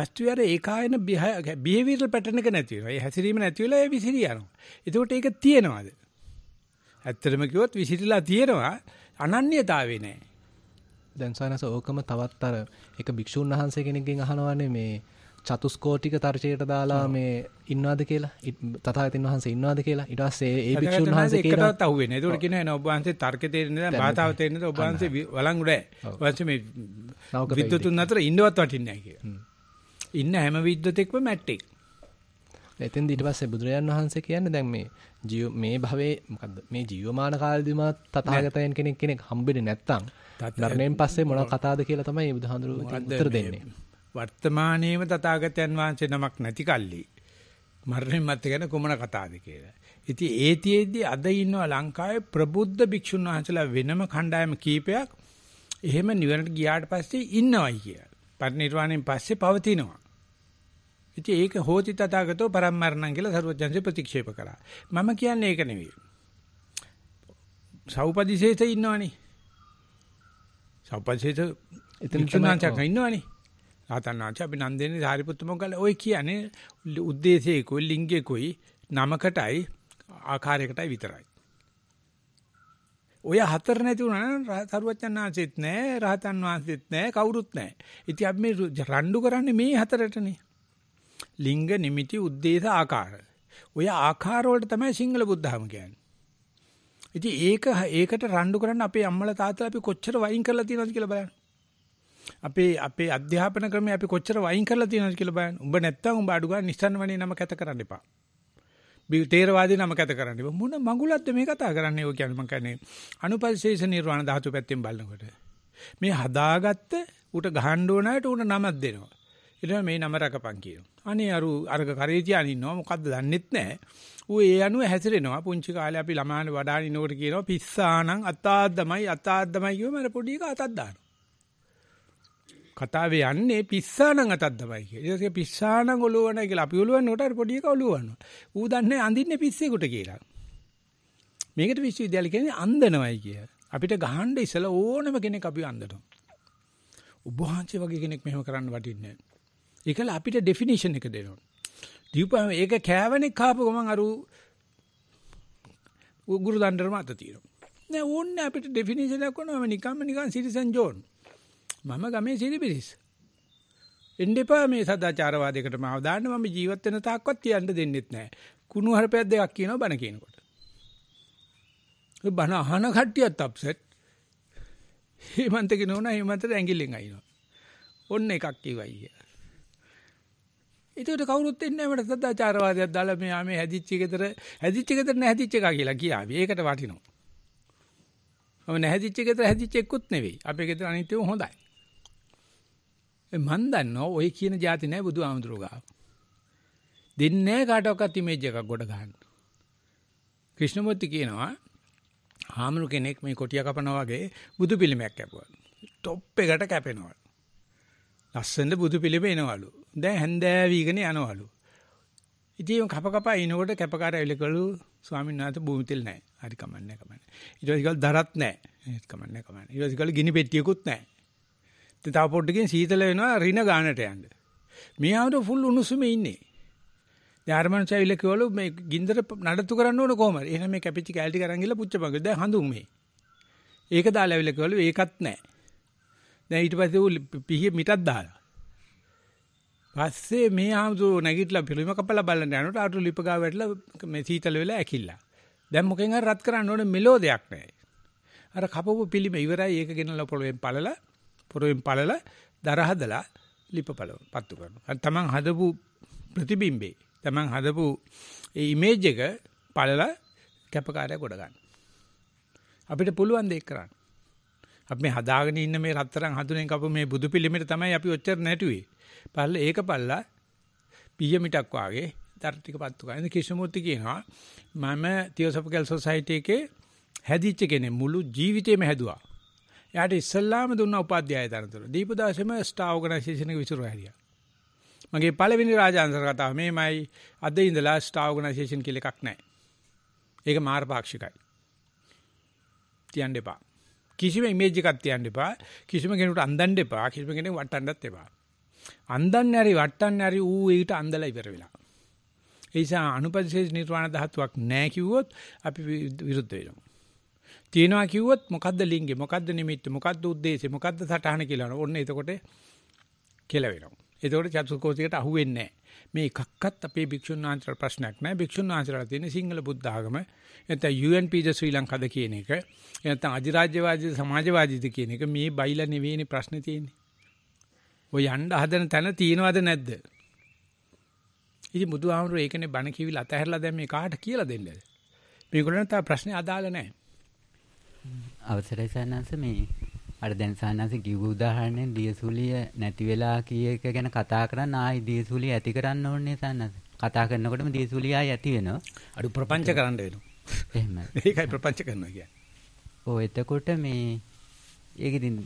වස්තු වල ඒකායන බිහෙවියරල් පැටර්න් එක නැති වෙනවා. ඒ හැසිරීම නැති වෙලා ඒ විසිරී යනවා. එතකොට ඒක තියෙනවද? ඇත්තටම කිව්වොත් විසිරීලා තියෙනවා. අනන්‍යතාවේ නැහැ. දැන් සානස ඕකම තවත් අර එක භික්ෂුන් වහන්සේ කෙනෙක්ගෙන් අහනවානේ මේ චතුස්කෝටික තර්ජයට දාලා මේ ඉන්නවද කියලා තථාගතයන් වහන්සේ ඉන්නවද කියලා ඊට පස්සේ ඒ භික්ෂුන් වහන්සේ කියනවා එකටවත් අහු වෙන්නේ. ඒකට කියනවා නේද ඔබ වහන්සේ තර්ක තේරෙන්නේ නැහැ, භාතාව තේරෙන්නේ නැහැ, ඔබ වහන්සේ වළංගු නැහැ. ඔබ වහන්සේ මේ විද්වතුන් අතර ඉන්නවත් වටින්නේ නැහැ කියලා. ඉන්න හැම විද්වතෙක්ම මැට්ටෙක්. එතෙන් ඊට පස්සේ බුදුරජාන් වහන්සේ කියන්නේ දැන් මේ ජීව මේ භවයේ මොකද්ද මේ ජීවමාන කාලෙදිම තථාගතයන් කෙනෙක් කෙනෙක් හම්බෙන්නේ නැත්තම් ධර්මයෙන් පස්සේ මොන කතාවද කියලා තමයි බුදුහාඳුරු උත්තර දෙන්නේ. වර්තමානයේම තථාගතයන් වහන්සේ නමක් නැති කල්ලි මරණයන් මත ගැන කොමන කතාවද කියලා. ඉතින් ඒතියෙදි අද ඉන්නවා ලංකාවේ ප්‍රබුද්ධ භික්ෂුන් වහන්සේලා වෙනම කණ්ඩායම කීපයක් එහෙම නිවනට ගියාට පස්සේ ඉන්නවයි කියලා. පරිණිරවාණයෙන් පස්සේ පවතිනවා. ඉතින් ඒක හෝති තථාගතෝ පරම්මරණං කියලා සරුවජන්සේ ප්‍රතික්ෂේප කළා. මම කියන්නේ ඒක නෙවෙයි. සෞපදිශේෂය ඉන්නවනේ. සෞපදිශේෂ එතන තුනක් ඉන්නවනේ. ආතනාච අපි නන්දේනේ සාරිපුත්තු මොග්ගල ඔය කියන්නේ ಉದ್ದೇಶයකෝ ලිංගයකෝයි නමකටයි ආකාරයකටයි විතරයි. ඔය හතර නැති වුණා නම් සරුවච්චන් ආසෙත් නැහැ, රහතන් වහන්සෙත් නැහැ, කවුරුත් නැහැ. ඉතින් අපි මේ රණ්ඩු කරන්නේ මේ හතරටනේ. ලිංග නිමිති උද්දේශ ආකාර. ඔය ආකාර වලට තමයි සිංහල බුද්ධාම කියන්නේ. ඉතින් ඒක ඒකට රණ්ඩු කරන්න අපේ අම්මලා තාත්තලා අපි කොච්චර වයින් කරලා තියෙනවද කියලා බලන්න. අපේ අපේ අධ්‍යාපන ක්‍රමයේ අපි කොච්චර වයින් කරලා තියෙනවද කියලා බලන්න. උඹ නැත්තම් උඹ අඩු ගන්න නිසන් වනේ නම කැත කරන්න එපා. තේරවාදී නම කැත කරන්න එපා. මොන මඟුලක්ද මේ කතා කරන්නේ? ඔය කියන්නේ මං කියන්නේ අනුපරිශේෂ නිර්වාණ ධාතු පැත්තෙන් බලනකොට. මේ හදාගත්ත ඌට ගහන්න ඕන අයට ඌට නමක් දෙනවා. ඊළඟ මේ නම රකපන් කියනවා. අනේ අර අර්ග කරේ තියාගෙන ඉන්නවා මොකද්ද දන්නෙත් නැහැ. ඌ ඒ අනුව හැසිරෙනවා. පුංචි කාලේ අපි ළමාන වඩාන ඉනකොට කියනවා පිස්සානම් අතාද්දමයි අතාද්දමයි කියවම අර පොඩි එක අතක් දානවා. කතාවේ යන්නේ පිස්සානම් අතද්දමයි කියලා. ඊට පස්සේ පිස්සානම් ඔලුවන කියලා අපි ඔලුවනකොට අර පොඩි එක ඔලුවනවා. ඌ දන්නේ අඳින්නේ පිස්සෙකුට කියලා. මේකට විශ්වවිද්‍යාලේ කියන්නේ අන්දනවයි කියලා. අපිට ගහන්න ඉසල ඕනම කෙනෙක් අපි අන්දනවා. උභාංශය වගේ කෙනෙක් මෙහෙම කරන්න වටින්නේ නැහැ. ඒකල අපිට ඩෙෆිනිෂන් එක දෙනවා. දීපම ඒක කෑවනේ කාපු ගමන් අර උගුරු දණ්ඩර මත තියෙනවා. නෑ ඕන්නේ අපිට ඩෙෆිනිෂන් එකක් ඕනම නිකම්ම නිකන් සිටිසන් ජෝන්. මම ගමේ සිටිබිරිස්. එන්නේපා මේ සදාචාරවාදයකට මාව දාන්න මම ජීවත් වෙන තාක්වත් කියන්න දෙන්නෙත් නෑ. කුණු හරපයක් දෙකක් කියනවා බන කියනකොට. ඔය බන අහන කට්ටියත් අප්සෙට්. හේමන්ත කියනවා හේමන්තට ඇඟිල්ලෙන් අයිනවා. ඔන්න එකක් කිව්වයි. ඒකට කවුරුත් එන්නේ නැහැ මට සදාචාරවාදයක් දාලා මෙයා මේ හැදිච්ච ගෙදර හැදිච්ච ගෙදර නැහැදිච්ච එකා කියලා කියාවි. ඒකට වටිනවා. මම නැහැදිච්ච ගෙදර හැදිච්ච එක්කුත් නෙවෙයි. අපේ ගෙදර අනිත් ඒවා හොඳයි. මන් දන්නවා ඔය කියන જાති නෑ බුදුහාමුදුරුවෝ ගාව. දෙන්නේ කාටවත් ඉමේජ් එකක් ගොඩ ගන්න. ක්‍රිෂ්ණමූර්ති කියනවා හාමුදුරු කෙනෙක් මේ කොටිය කපනවා වගේ බුදු පිළිමයක් කැපුවා. টොප් එකට කැපෙනවා. ලස්සන බුදු පිළිම එනවලු. දැන් හැන්දෑවිගෙන යනවලු. ඉතින් කප කප එනකොට කැපකාර ඇවිල්ලාකලු ස්වාමීන් වහන්සේ භූමි තෙල් නැහැ. හරි කමන්නේ කමන්නේ. ඊට පස්සේ දරත් නැහැ. ඒත් කමන්නේ කමන්නේ. ඊට පස්සේ ගිනි පෙට්ටියකුත් නැහැ. ඉතින් තව පොඩ්ඩකින් සීතල වෙනවා රින ගානට යන්න. මේ ආවට ෆුල් උණුසුමේ ඉන්නේ. දැන් අරමංශ ඇවිල්ලා කිව්වලු මේ ගින්දර නඩත්තු කරන්න ඕන කොහමද? එහෙනම් මේ කැපිච්ච කැලටි කරන් ගිහලා පුච්චපන්. දැන් හඳුන් මේ. ඒක දාලා ඇවිල්ලා කිව්වලු ඒකත් නැහැ. දැන් ඊට පස්සේ ඌ පිහිය මිටක් දාලා පස්සේ මේ ආමුදුර නැගිටලා පිළිම කපලා බලන්න යනකොට අටු ලිප ගාව වැටලා මේ සීතල වෙලා ඇකිලා. දැන් මොකෙන් හරි රත් කරන්න ඕනේ මෙලෝ දෙයක් නැහැ. අර කපපු පිළිම ඉවරයි ඒක ගෙනලා පොළොවෙන් පළලා පොළොවෙන් පළලා දර හදලා ලිප පළවන පත්තු කරනවා. තමන් හදපු ප්‍රතිබිම්බේ තමන් හදපු ඒ ඉමේජ් එක පළලා කැපකාරය ගොඩ ගන්න. අපිට පුළුවන් දෙයක් කරන්න. අපි මේ හදාගෙන ඉන්න මේ රත්තරන් හඳුනෙන් කපු මේ බුදු පිළිමෙට තමයි අපි ඔච්චර නැටුවේ. පල්ල ඒක පල්ලා පිය මිටක් වාගේ දර ටික පත්තු ගන්න. කිෂමූර්ති කියනවා මම තියෝසොෆිකල් සොසයිටි එකේ හැදිච්ච කෙනෙක් මුළු ජීවිතේම හැදුවා. එයාට ඉස්සල්ලාම දුන්න උපාධ්‍යාය තනතුර. දීපදාසෙම ස්ටා ඕගනයිසේෂන් එක විසිරුවා හැරියා. මගේ පළවෙනි රාජාන්තර කතාව මේමයි අද ඉඳලා ස්ටා ඕගනයිසේෂන් කියලා එකක් නැහැ. ඒක මාර පාක්ෂිකයි. තියන්න එපා. කිසිම ඉමේජ් එකක් තියන්න එපා. කිසිම කෙනෙකුට අඳන්න එපා. කිසිම කෙනෙකුට වටන්නත් එපා. අන්දන්නේ හරි වට්ටන්නේ හරි ඌ ඊට අන්දලා ඉවර වෙලා. ඒ නිසා අනුපරිශේෂ නිර්වාණ ධාතුවක් නැහැ කිව්වොත් අපි විරුද්ධ වෙනවා. තියනවා කිව්වොත් මොකද්ද ලිංගේ මොකද්ද නිමිත්ත මොකද්ද ಉದ್ದೇಶය මොකද්ද සටහන කියලා. ඔන්න එතකොට කියලා වෙනවා. එතකොට චතුස්කෝසිකට අහු වෙන්නේ මේ එකක්වත් අපේ භික්ෂුන් වහන්සේට ප්‍රශ්නයක් නැහැ. භික්ෂුන් වහන්සේලා තියෙන සිංහල බුද්ධ ආගම නැත්නම් UNP ද ශ්‍රී ලංකාවද කියන එක. නැත්නම් අධිරාජ්‍යවාදීද සමාජවාදීද කියන එක මේ බයිලා නෙවෙයිනේ ප්‍රශ්නේ තියෙන්නේ. ඔය යන්න හදන තැන තියෙනවද නැද්ද? ඉතින් බුදුහාමුදුරුවෝ ඒකනේ බණ කිවිලා අතහැරලා දැන් මේ කාට කියලා දෙන්නද? මේගොල්ලන්ට තා ප්‍රශ්නේ අදාළ නැහැ. අවසරයි සානංශ මේ අර දැන් සානංශ කිව්ව උදාහරණයෙන් දියසුලිය නැති වෙලා කී එක ගැන කතා කරන් ආයි දියසුලිය ඇති කරන්න ඕනේ සානංශ. කතා කරනකොටම දියසුලිය ආයි ඇති වෙනවා. අඩු ප්‍රපංච කරන්න වෙනවා. එහෙම. ඒකයි ප්‍රපංච කරනවා කියන්නේ. ඔව් එතකොට මේ ඒක ඉතින්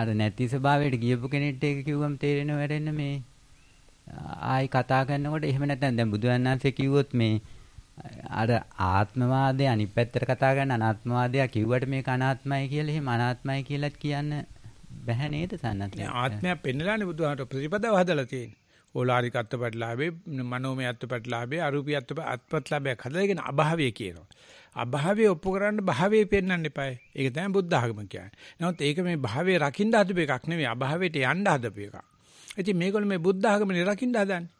අර නැති ස්වභාවයට ගියපු කෙනෙක්ට ඒක කිව්වම තේරෙනව වැඩෙන්න මේ ආයි කතා කරනකොට එහෙම නැත්නම් දැන් බුදුන් වහන්සේ කිව්වොත් මේ අර ආත්මවාදය අනිත් පැත්තට කතා කරන අනාත්මවාදය කිව්වට මේක අනාත්මයි කියලා එහෙම අනාත්මයි කියලාත් කියන්න බැහැ නේද සන්නත් ආත්මය පෙන්නලානේ බුදුහාමට ප්‍රතිපදාව හදලා තියෙන්නේ ඕලාරිකත්ව ප්‍රතිලාභේ, මනෝමය අත්ව ප්‍රතිලාභේ, අරූපී අත්ව අත්පත්ලාභයක් හදලා ඒකන අභාවය කියනවා. අභාවය ඔප්පු කරන්න භාවයේ පෙන්වන්න එපායි. ඒක තමයි බුද්ධ ආගම කියන්නේ. නමුත් ඒක මේ භාවයේ රකින්න හදපු එකක් නෙවෙයි අභාවයට යන්න හදපු එකක්. ඉතින් මේගොල්ලෝ මේ බුද්ධ ආගමනේ රකින්න හදන්නේ.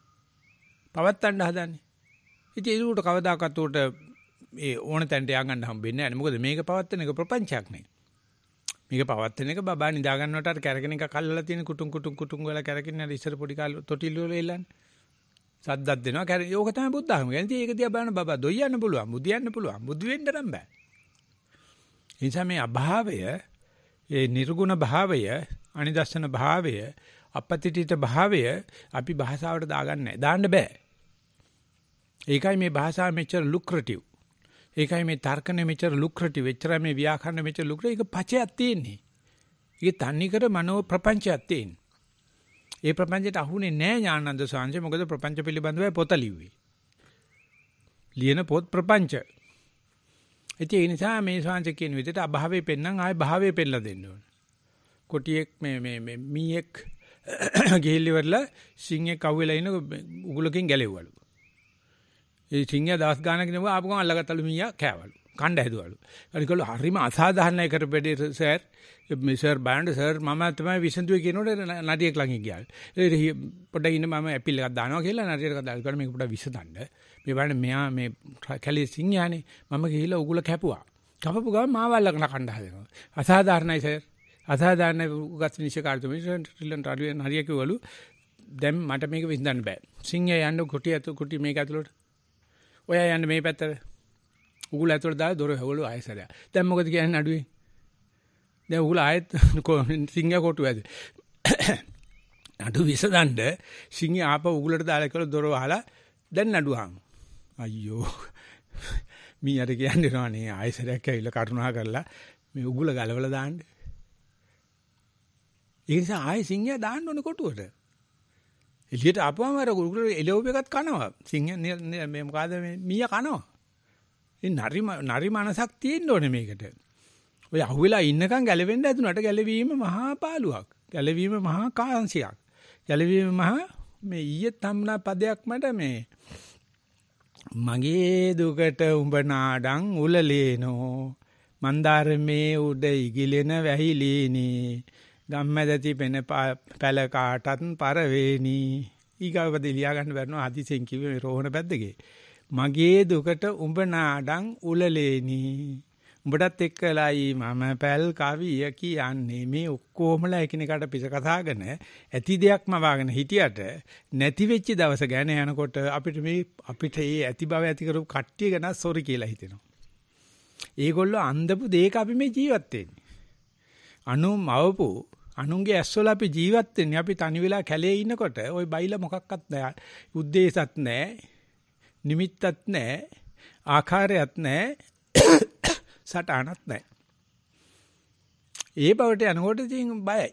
පවත්තන්න හදන්නේ. ඉතින් ඒක උට කවදාකවත් උට ඒ ඕන තැනට යන්න හම්බෙන්නේ නැහැ. මොකද මේක පවත්තන එක ප්‍රපංචයක් නෙවෙයි. මේක පවත්වන එක බබා නිදා ගන්නකොට අර කැරගෙන එක කල්ලලා තියෙන කුටුම් කුටුම් කුටුම් වල කැරගෙන අර ඉස්සර පොඩි කාල තොටිල්ල වල එල්ලන්නේ. සද්දක් දෙනවා කැර ඒක තමයි බුද්ධ ආගම. ඒ නිසා ඒක දිහා බලන බබා දොයන්න පුළුවන්, මුදියන්න පුළුවන්, බුදු වෙන්න නම් බෑ. ඒ නිසා මේ අභාවය, ඒ නිර්ගුණ භාවය, අනිදස්සන භාවය, අපපතිටිට භාවය අපි භාෂාවට දාගන්නේ නැහැ. දාන්න බෑ. ඒකයි මේ භාෂාව මෙච්චර ලුක්‍රටිව්. ඒකයි මේ තර්කනේ මෙච්චර ලුක්‍රටි වෙච්චර මේ ව්‍යාකරණ මෙච්චර ලුක්‍රටි ඒක පචයක් තියෙන්නේ. ඒක තන්නිකර මනෝ ප්‍රපංචයක් තියෙන්නේ. ඒ ප්‍රපංචයට අහුනේ නැහැ ඥානන්ද සාංශේ මොකද ප්‍රපංච පිළිබඳව පොත ලිව්වේ. ලියන පොත් ප්‍රපංච. ඒ නිසා මේ සාංශ කියන විදිහට අභාවේ පෙන්නම් ආය භාවේ පෙන්ලා දෙන්න ඕන. කොටියෙක් මේ මේ මේ මීයක් ගිහිල්ලිවලා සිංහෙක් අවුලා ඉන උගුලකින් ගැලෙව්වලු. ඒ සිංහයා දාස් ගානක් නෙවෙයි ආපු ගමන් අල්ලගත්තලු මීයා කෑවලු. කණ්ඩ හැදුවලු. අනිකලු හරිම අසාධාරණයි කරපෙඩේ සර්. මේ සර් බෑන්ඩ් සර් මම තමයි විසඳුවේ කියනකොට නඩියෙක් ළඟින් ගියා. ඒ පොඩ්ඩක් ඉන්න මම ඇපිල් එකක් දානවා කියලා නඩියට කතා කරලා මේක පොඩ්ඩක් විසඳන්න. මේ බලන්න මෙයා මේ කැලේ සිංහයානේ මම ගිහිල්ලා උගුල කැපුවා. කපපු ගමන් මාව අල්ලගෙන කණ්ඩ හැදෙනවා. අසාධාරණයි සර්. අසාධාරණ උගත් නිෂේකාර්තුමී ට්‍රිලියන් ට්‍රිලියන් හරියකවලු දැන් මට මේක විසඳන්න බෑ. සිංහයා යන්න කුටි ඇතු කුටි මේක ඇතුළට ඔයා යන්න මේ පැත්තට. උගුල ඇතුලට දාලා දොර හැවලු ආයසරය. දැන් මොකද කියන්නේ නඩුවේ? දැන් උගුල ආයෙත් සිංහ කොටු ඇද. නඩු විසඳන්න සිංහ ආපහු උගුලට දාලා කියලා දොර වහලා දැන් නඩුවාන්. අයියෝ. මීයට කියන්නේ නෝනේ ආයසරයක් ඇවිල්ලා කරුණා කරලා මේ උගුල ගලවලා දාන්න. ඒ නිසා ආයෙ සිංහය දාන්න ඕනේ කොටුවට. එළියට ආපුවම අර ගුරුකුල එළව් එකත් කනවා. සිංහ මේ මොකද මේ මීයා කනවා. ඒ නරි නරි මනසක් තියෙන්න ඕනේ මේකට. ඔය අහුවෙලා ඉන්නකම් ගැලවෙන්න ඇතුණට ගැලවීම මහා පාළුවක්. ගැලවීම මහා කාංශයක්. ගැලවීම මහා මේ ඊයේ තම්නා පදයක් මට මේ මගේ දුකට උඹ නාඩං උලලේනෝ මන්දාරමේ උඩ ඉගිලෙන වැහිලීනේ ගම්මැදති පෙන පැල කාටත් පරවේනි. ඊගාවකදී ලියා ගන්න බැරනවා හදිසියෙන් කිව්වේ මේ රෝහණ පැද්දගේ. මගේ දුකට උඹ නාඩං උලලේනි. උඹටත් එක්කලායි මම පැල් කවිය කියන්නේ මේ ඔක්කොමලා එකිනෙකාට පිස කතාගෙන ඇති දෙයක්ම වාගෙන හිටියට නැති වෙච්ච දවස ගැන යනකොට අපිට මේ අපිට මේ ඇති බව ඇති කරපු කට්ටිය ගැන සොරි කියලා හිතෙනවා. ඒගොල්ලෝ අන්දපු දෙයක අපි මේ ජීවත් වෙන්නේ. අනුමවපු අනුන්ගේ ඇස්වල අපි ජීවත් වෙන්නේ අපි තනි වෙලා කැලේ ඉන්නකොට ওই බයිලා මොකක්වත් නැහැ. උද්දේශත් නැහැ. නිමිත්තත් නැහැ. ආකාරයත් නැහැ. සටහනක් නැහැ. ඒ බවට යනකොට ඉතින් බයයි.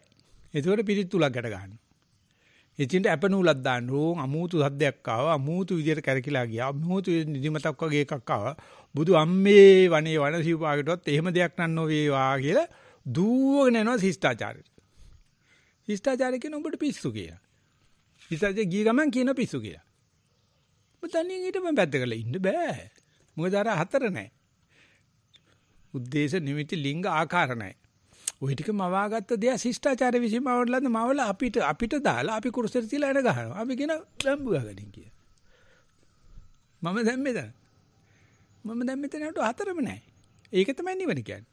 ඒකට පිරිත් තුලක් ගැට ගන්නවා. ඉතින්ට අපනූලක් දාන්න ඕන් අමූතු සද්දයක් ආවා අමූතු විදියට කැරකිලා ගියා අමූතු නිදිමතක් වගේ එකක් ආවා බුදු අම්මේ වනේ වන සිව්පාකටවත් එහෙම දෙයක් නන්නෝ වේවා කියලා දූවගෙන යනවා ශිෂ්ටාචාරයට ශිෂ්ටාචාරය කියන උඹට පිස්සු කියලා. ශිෂ්ටාචාරය ගිය ගමන් කියන පිස්සු කියලා. ඔබ තනියෙන් ඊටම පැත්ත කරලා ඉන්න බෑ. මොකද අර හතර නැහැ. උද්දේශ නිමිති ලිංග ආකාර නැහැ. ওই ටික මවාගත්ත දෙය ශිෂ්ටාචාර විසින්ම අවලන්න මවල අපිට අපිට දාලා අපි කුරුසෙට තියලා එන ගහනවා. අපි කියන ලම්බු ගහගනින් කිය. මම දැන් මෙතන. මම දැන් මෙතන හතර හතරම නැහැ. ඒක තමයි නිවන කියන්නේ.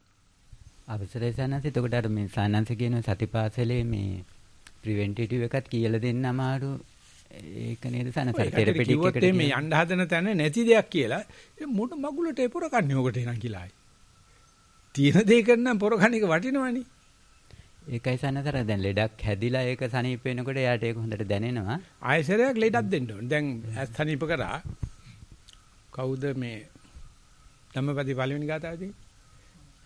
අවසරයි සන්නන්ස එතකොට අර මේ සන්නන්ස කියන සතිපාසලේ මේ ප්‍රිවෙන්ටේටිව් එකත් කියලා දෙන්න අමාරු ඒක නේද සනසර තෙරපිටික් එකට මේ යන්න හදන තැන නැති දෙයක් කියලා මොන මගුලට ඒ පොරකන්නේ ඔකට එනම් කියලායි. තියෙන දේ කරනම් පොරකන්න එක වටිනවනේ. ඒකයි සනසර දැන් ලෙඩක් හැදිලා ඒක සනීප වෙනකොට එයාට ඒක හොඳට දැනෙනවා. ආයසරයක් ලෙඩක් දෙන්න ඕනේ. දැන් ඇස් සනීප කරා කවුද මේ ධම්මපති පළවෙනි ගාතාවේදී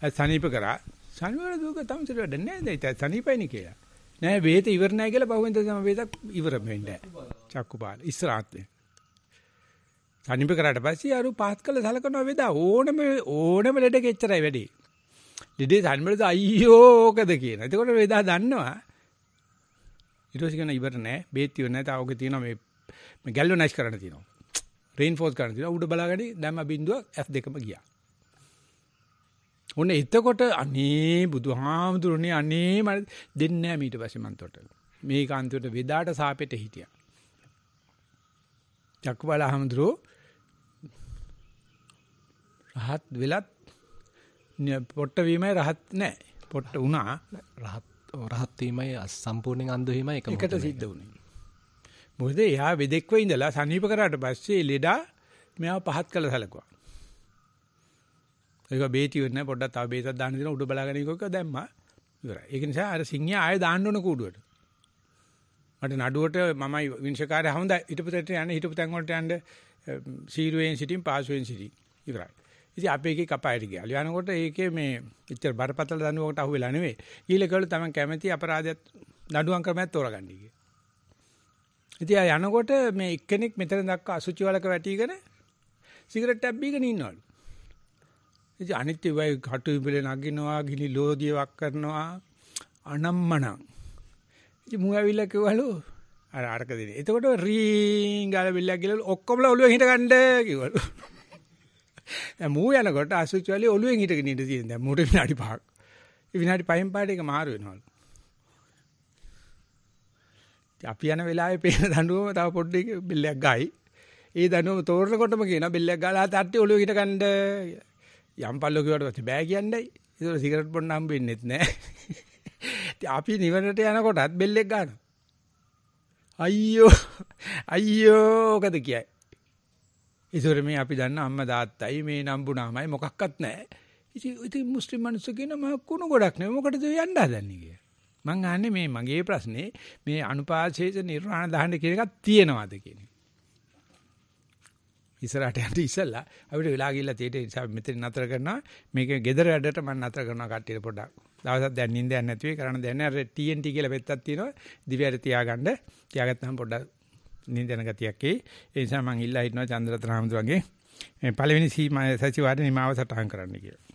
සනීප කරා. සනීපවල දුක තමසට වැඩ නැහැ දැන් ඒක සනීපයිනේ කියලා. නෑ වේත ඉවර නැහැ කියලා බහුවෙන්ද තම වේතක් ඉවර වෙන්නේ. චක්කුපාල ඉස්සරහත් වෙන. සනීප කරාට පස්සේ අර පහත් කළ සලකනවා වේදා ඕනම ඕනම ලෙඩක එච්චරයි වැඩි. ලෙඩේ සනීපලද අයියෝ ඕකද කියන. එතකොට වේදා දන්නවා. ඊට පස්සේ කියන ඉවර නැහැ. බේත් ඉවර නැහැ. තාවක තියෙනවා මේ මේ ගැල්වනයිස් කරන්න තියෙනවා. රේන්ෆෝස් කරන්න තියෙනවා. උඩ බලාගනි දැම්ම බින්දුවක් F2ම ගියා. ඔන්න එතකොට අනේ බුදුහාමුදුරනේ අනේ මම දෙන්නේ නැහැ ඊට පස්සේ මං තොට. මේක අන්තිමට වෙදාට සාපෙට හිටියා. චක්කබලහමඳුරෝ රහත් වෙලත් පොට්ට වීමයි රහත් නැහැ. පොට්ට වුණා රහත් රහත් වීමයි සම්පූර්ණයෙන් අන්ධ වීමයි එකම. එකට සිද්ධ වුණේ. මොකද එයා වෙදෙක්ව ඉඳලා සනീപ කරාට පස්සේ ලෙඩා මෙයාව පහත් කළ සැලකුවා. ඒක බේති වෙන්නේ නැහැ පොඩ්ඩක් තව බේතක් දාන්න දෙන උඩ බලාගෙන ඉකෝක දැම්මා ඉවරයි ඒක නිසා අර සිංහයා ආයෙ දාන්න ඕන කූඩුවට මට නඩුවට මමයි විනිශ්චයකාරය හොඳයි හිටපතට යන්න හිටපතන් වලට යන්න සීරුවෙන් සිටින් පාසුවෙන් සිටින් ඉවරයි ඉතින් අපි එකේ කපායට ගියාලු යනකොට ඒකේ මේ ඉච්චර බරපතල දනුවකට අහු වෙලා නෙවෙයි ඊළඟ කවල තමයි කැමැති අපරාධයත් නඩුවම් ක්‍රමයක් තෝරගන්නේ කිය. ඉතින් යනකොට මේ එක්කෙනෙක් මෙතන දක්වා අසුචි වලක වැටිගෙන සිගරට් එකක් බීගෙන ඉන්නවලු. ඉතින් අනිත් ඒවායි කටු විල නගිනවා, ගිනි ලෝදිය වක් කරනවා, අනම්මනම්. ඉතින් මු ඇවිල්ලා කිව්වලු අර අරක දෙන. එතකොට රීන් ගාල බිල්ලක් ගිලලු ඔක්කොමලා ඔළුවෙන් හිට ගන්න කිව්වලු. දැන් මූ යනකොට අසුචි වලේ ඔළුවෙන් හිටගෙන ඉඳ තියෙන. දැන් මූට විනාඩි 5ක්. ඒ විනාඩි 5න් පාට එක මාරු වෙනවලු. අපි යන වෙලාවේ පේන දඬුවම තව පොඩ්ඩක් බිල්ලක් ගායි. ඒ දඬුවම තෝරනකොටම කියනවා බිල්ලක් ගාලා තට්ටි ඔළුවෙ හිට ගන්න කියලා. යම් පල්ලෝ කියවට පස්සේ බෑ කියන්නේ. ඒක සිගරට් බොන්න හම්බ වෙන්නේත් නෑ. අපි නිවනට යනකොටත් බෙල්ලෙක් ගන්නවා. අයියෝ අයියෝ කද කියයි. ඒසොර මේ අපි දන්න අම්මා තාත්තයි මේ නම්බුනාමයි මොකක්වත් නැහැ. ඉතින් ඉතින් මුස්ලිම් මිනිස්සු කියන මම කුණු ගොඩක් නෙවෙයි මොකටද යන්න හදන්නේ කියලා. මං අහන්නේ මේ මගේ ප්‍රශ්නේ මේ අනුපාදේශ නිර්වාණ දහන කියන එකක් තියෙනවද කියන ඉස්සරහට යන්න ඉස්සලා අපිට වෙලා ගිහිල්ලා තියෙට නිසා මෙතන නතර කරනවා. මේක gedara වැඩට මම නතර කරනවා කට්ටියට පොඩ්ඩක්. දවසක් දැන් නිින්දයක් නැති වෙයි කරන්න දැන් අර TNT කියලා පෙත්තක් තියෙනවා. දිවයට තියාගන්න. තියාගත්තාම පොඩ්ඩක් නිින්දන ගතියක් එයි. ඒ නිසා මම ඉල්ලා හිටනවා චන්ද්‍රරත්න හමුදුරගේ පළවෙනි සීමා සතිವಾರේ නිමාව සටහන් කරන්න කියලා.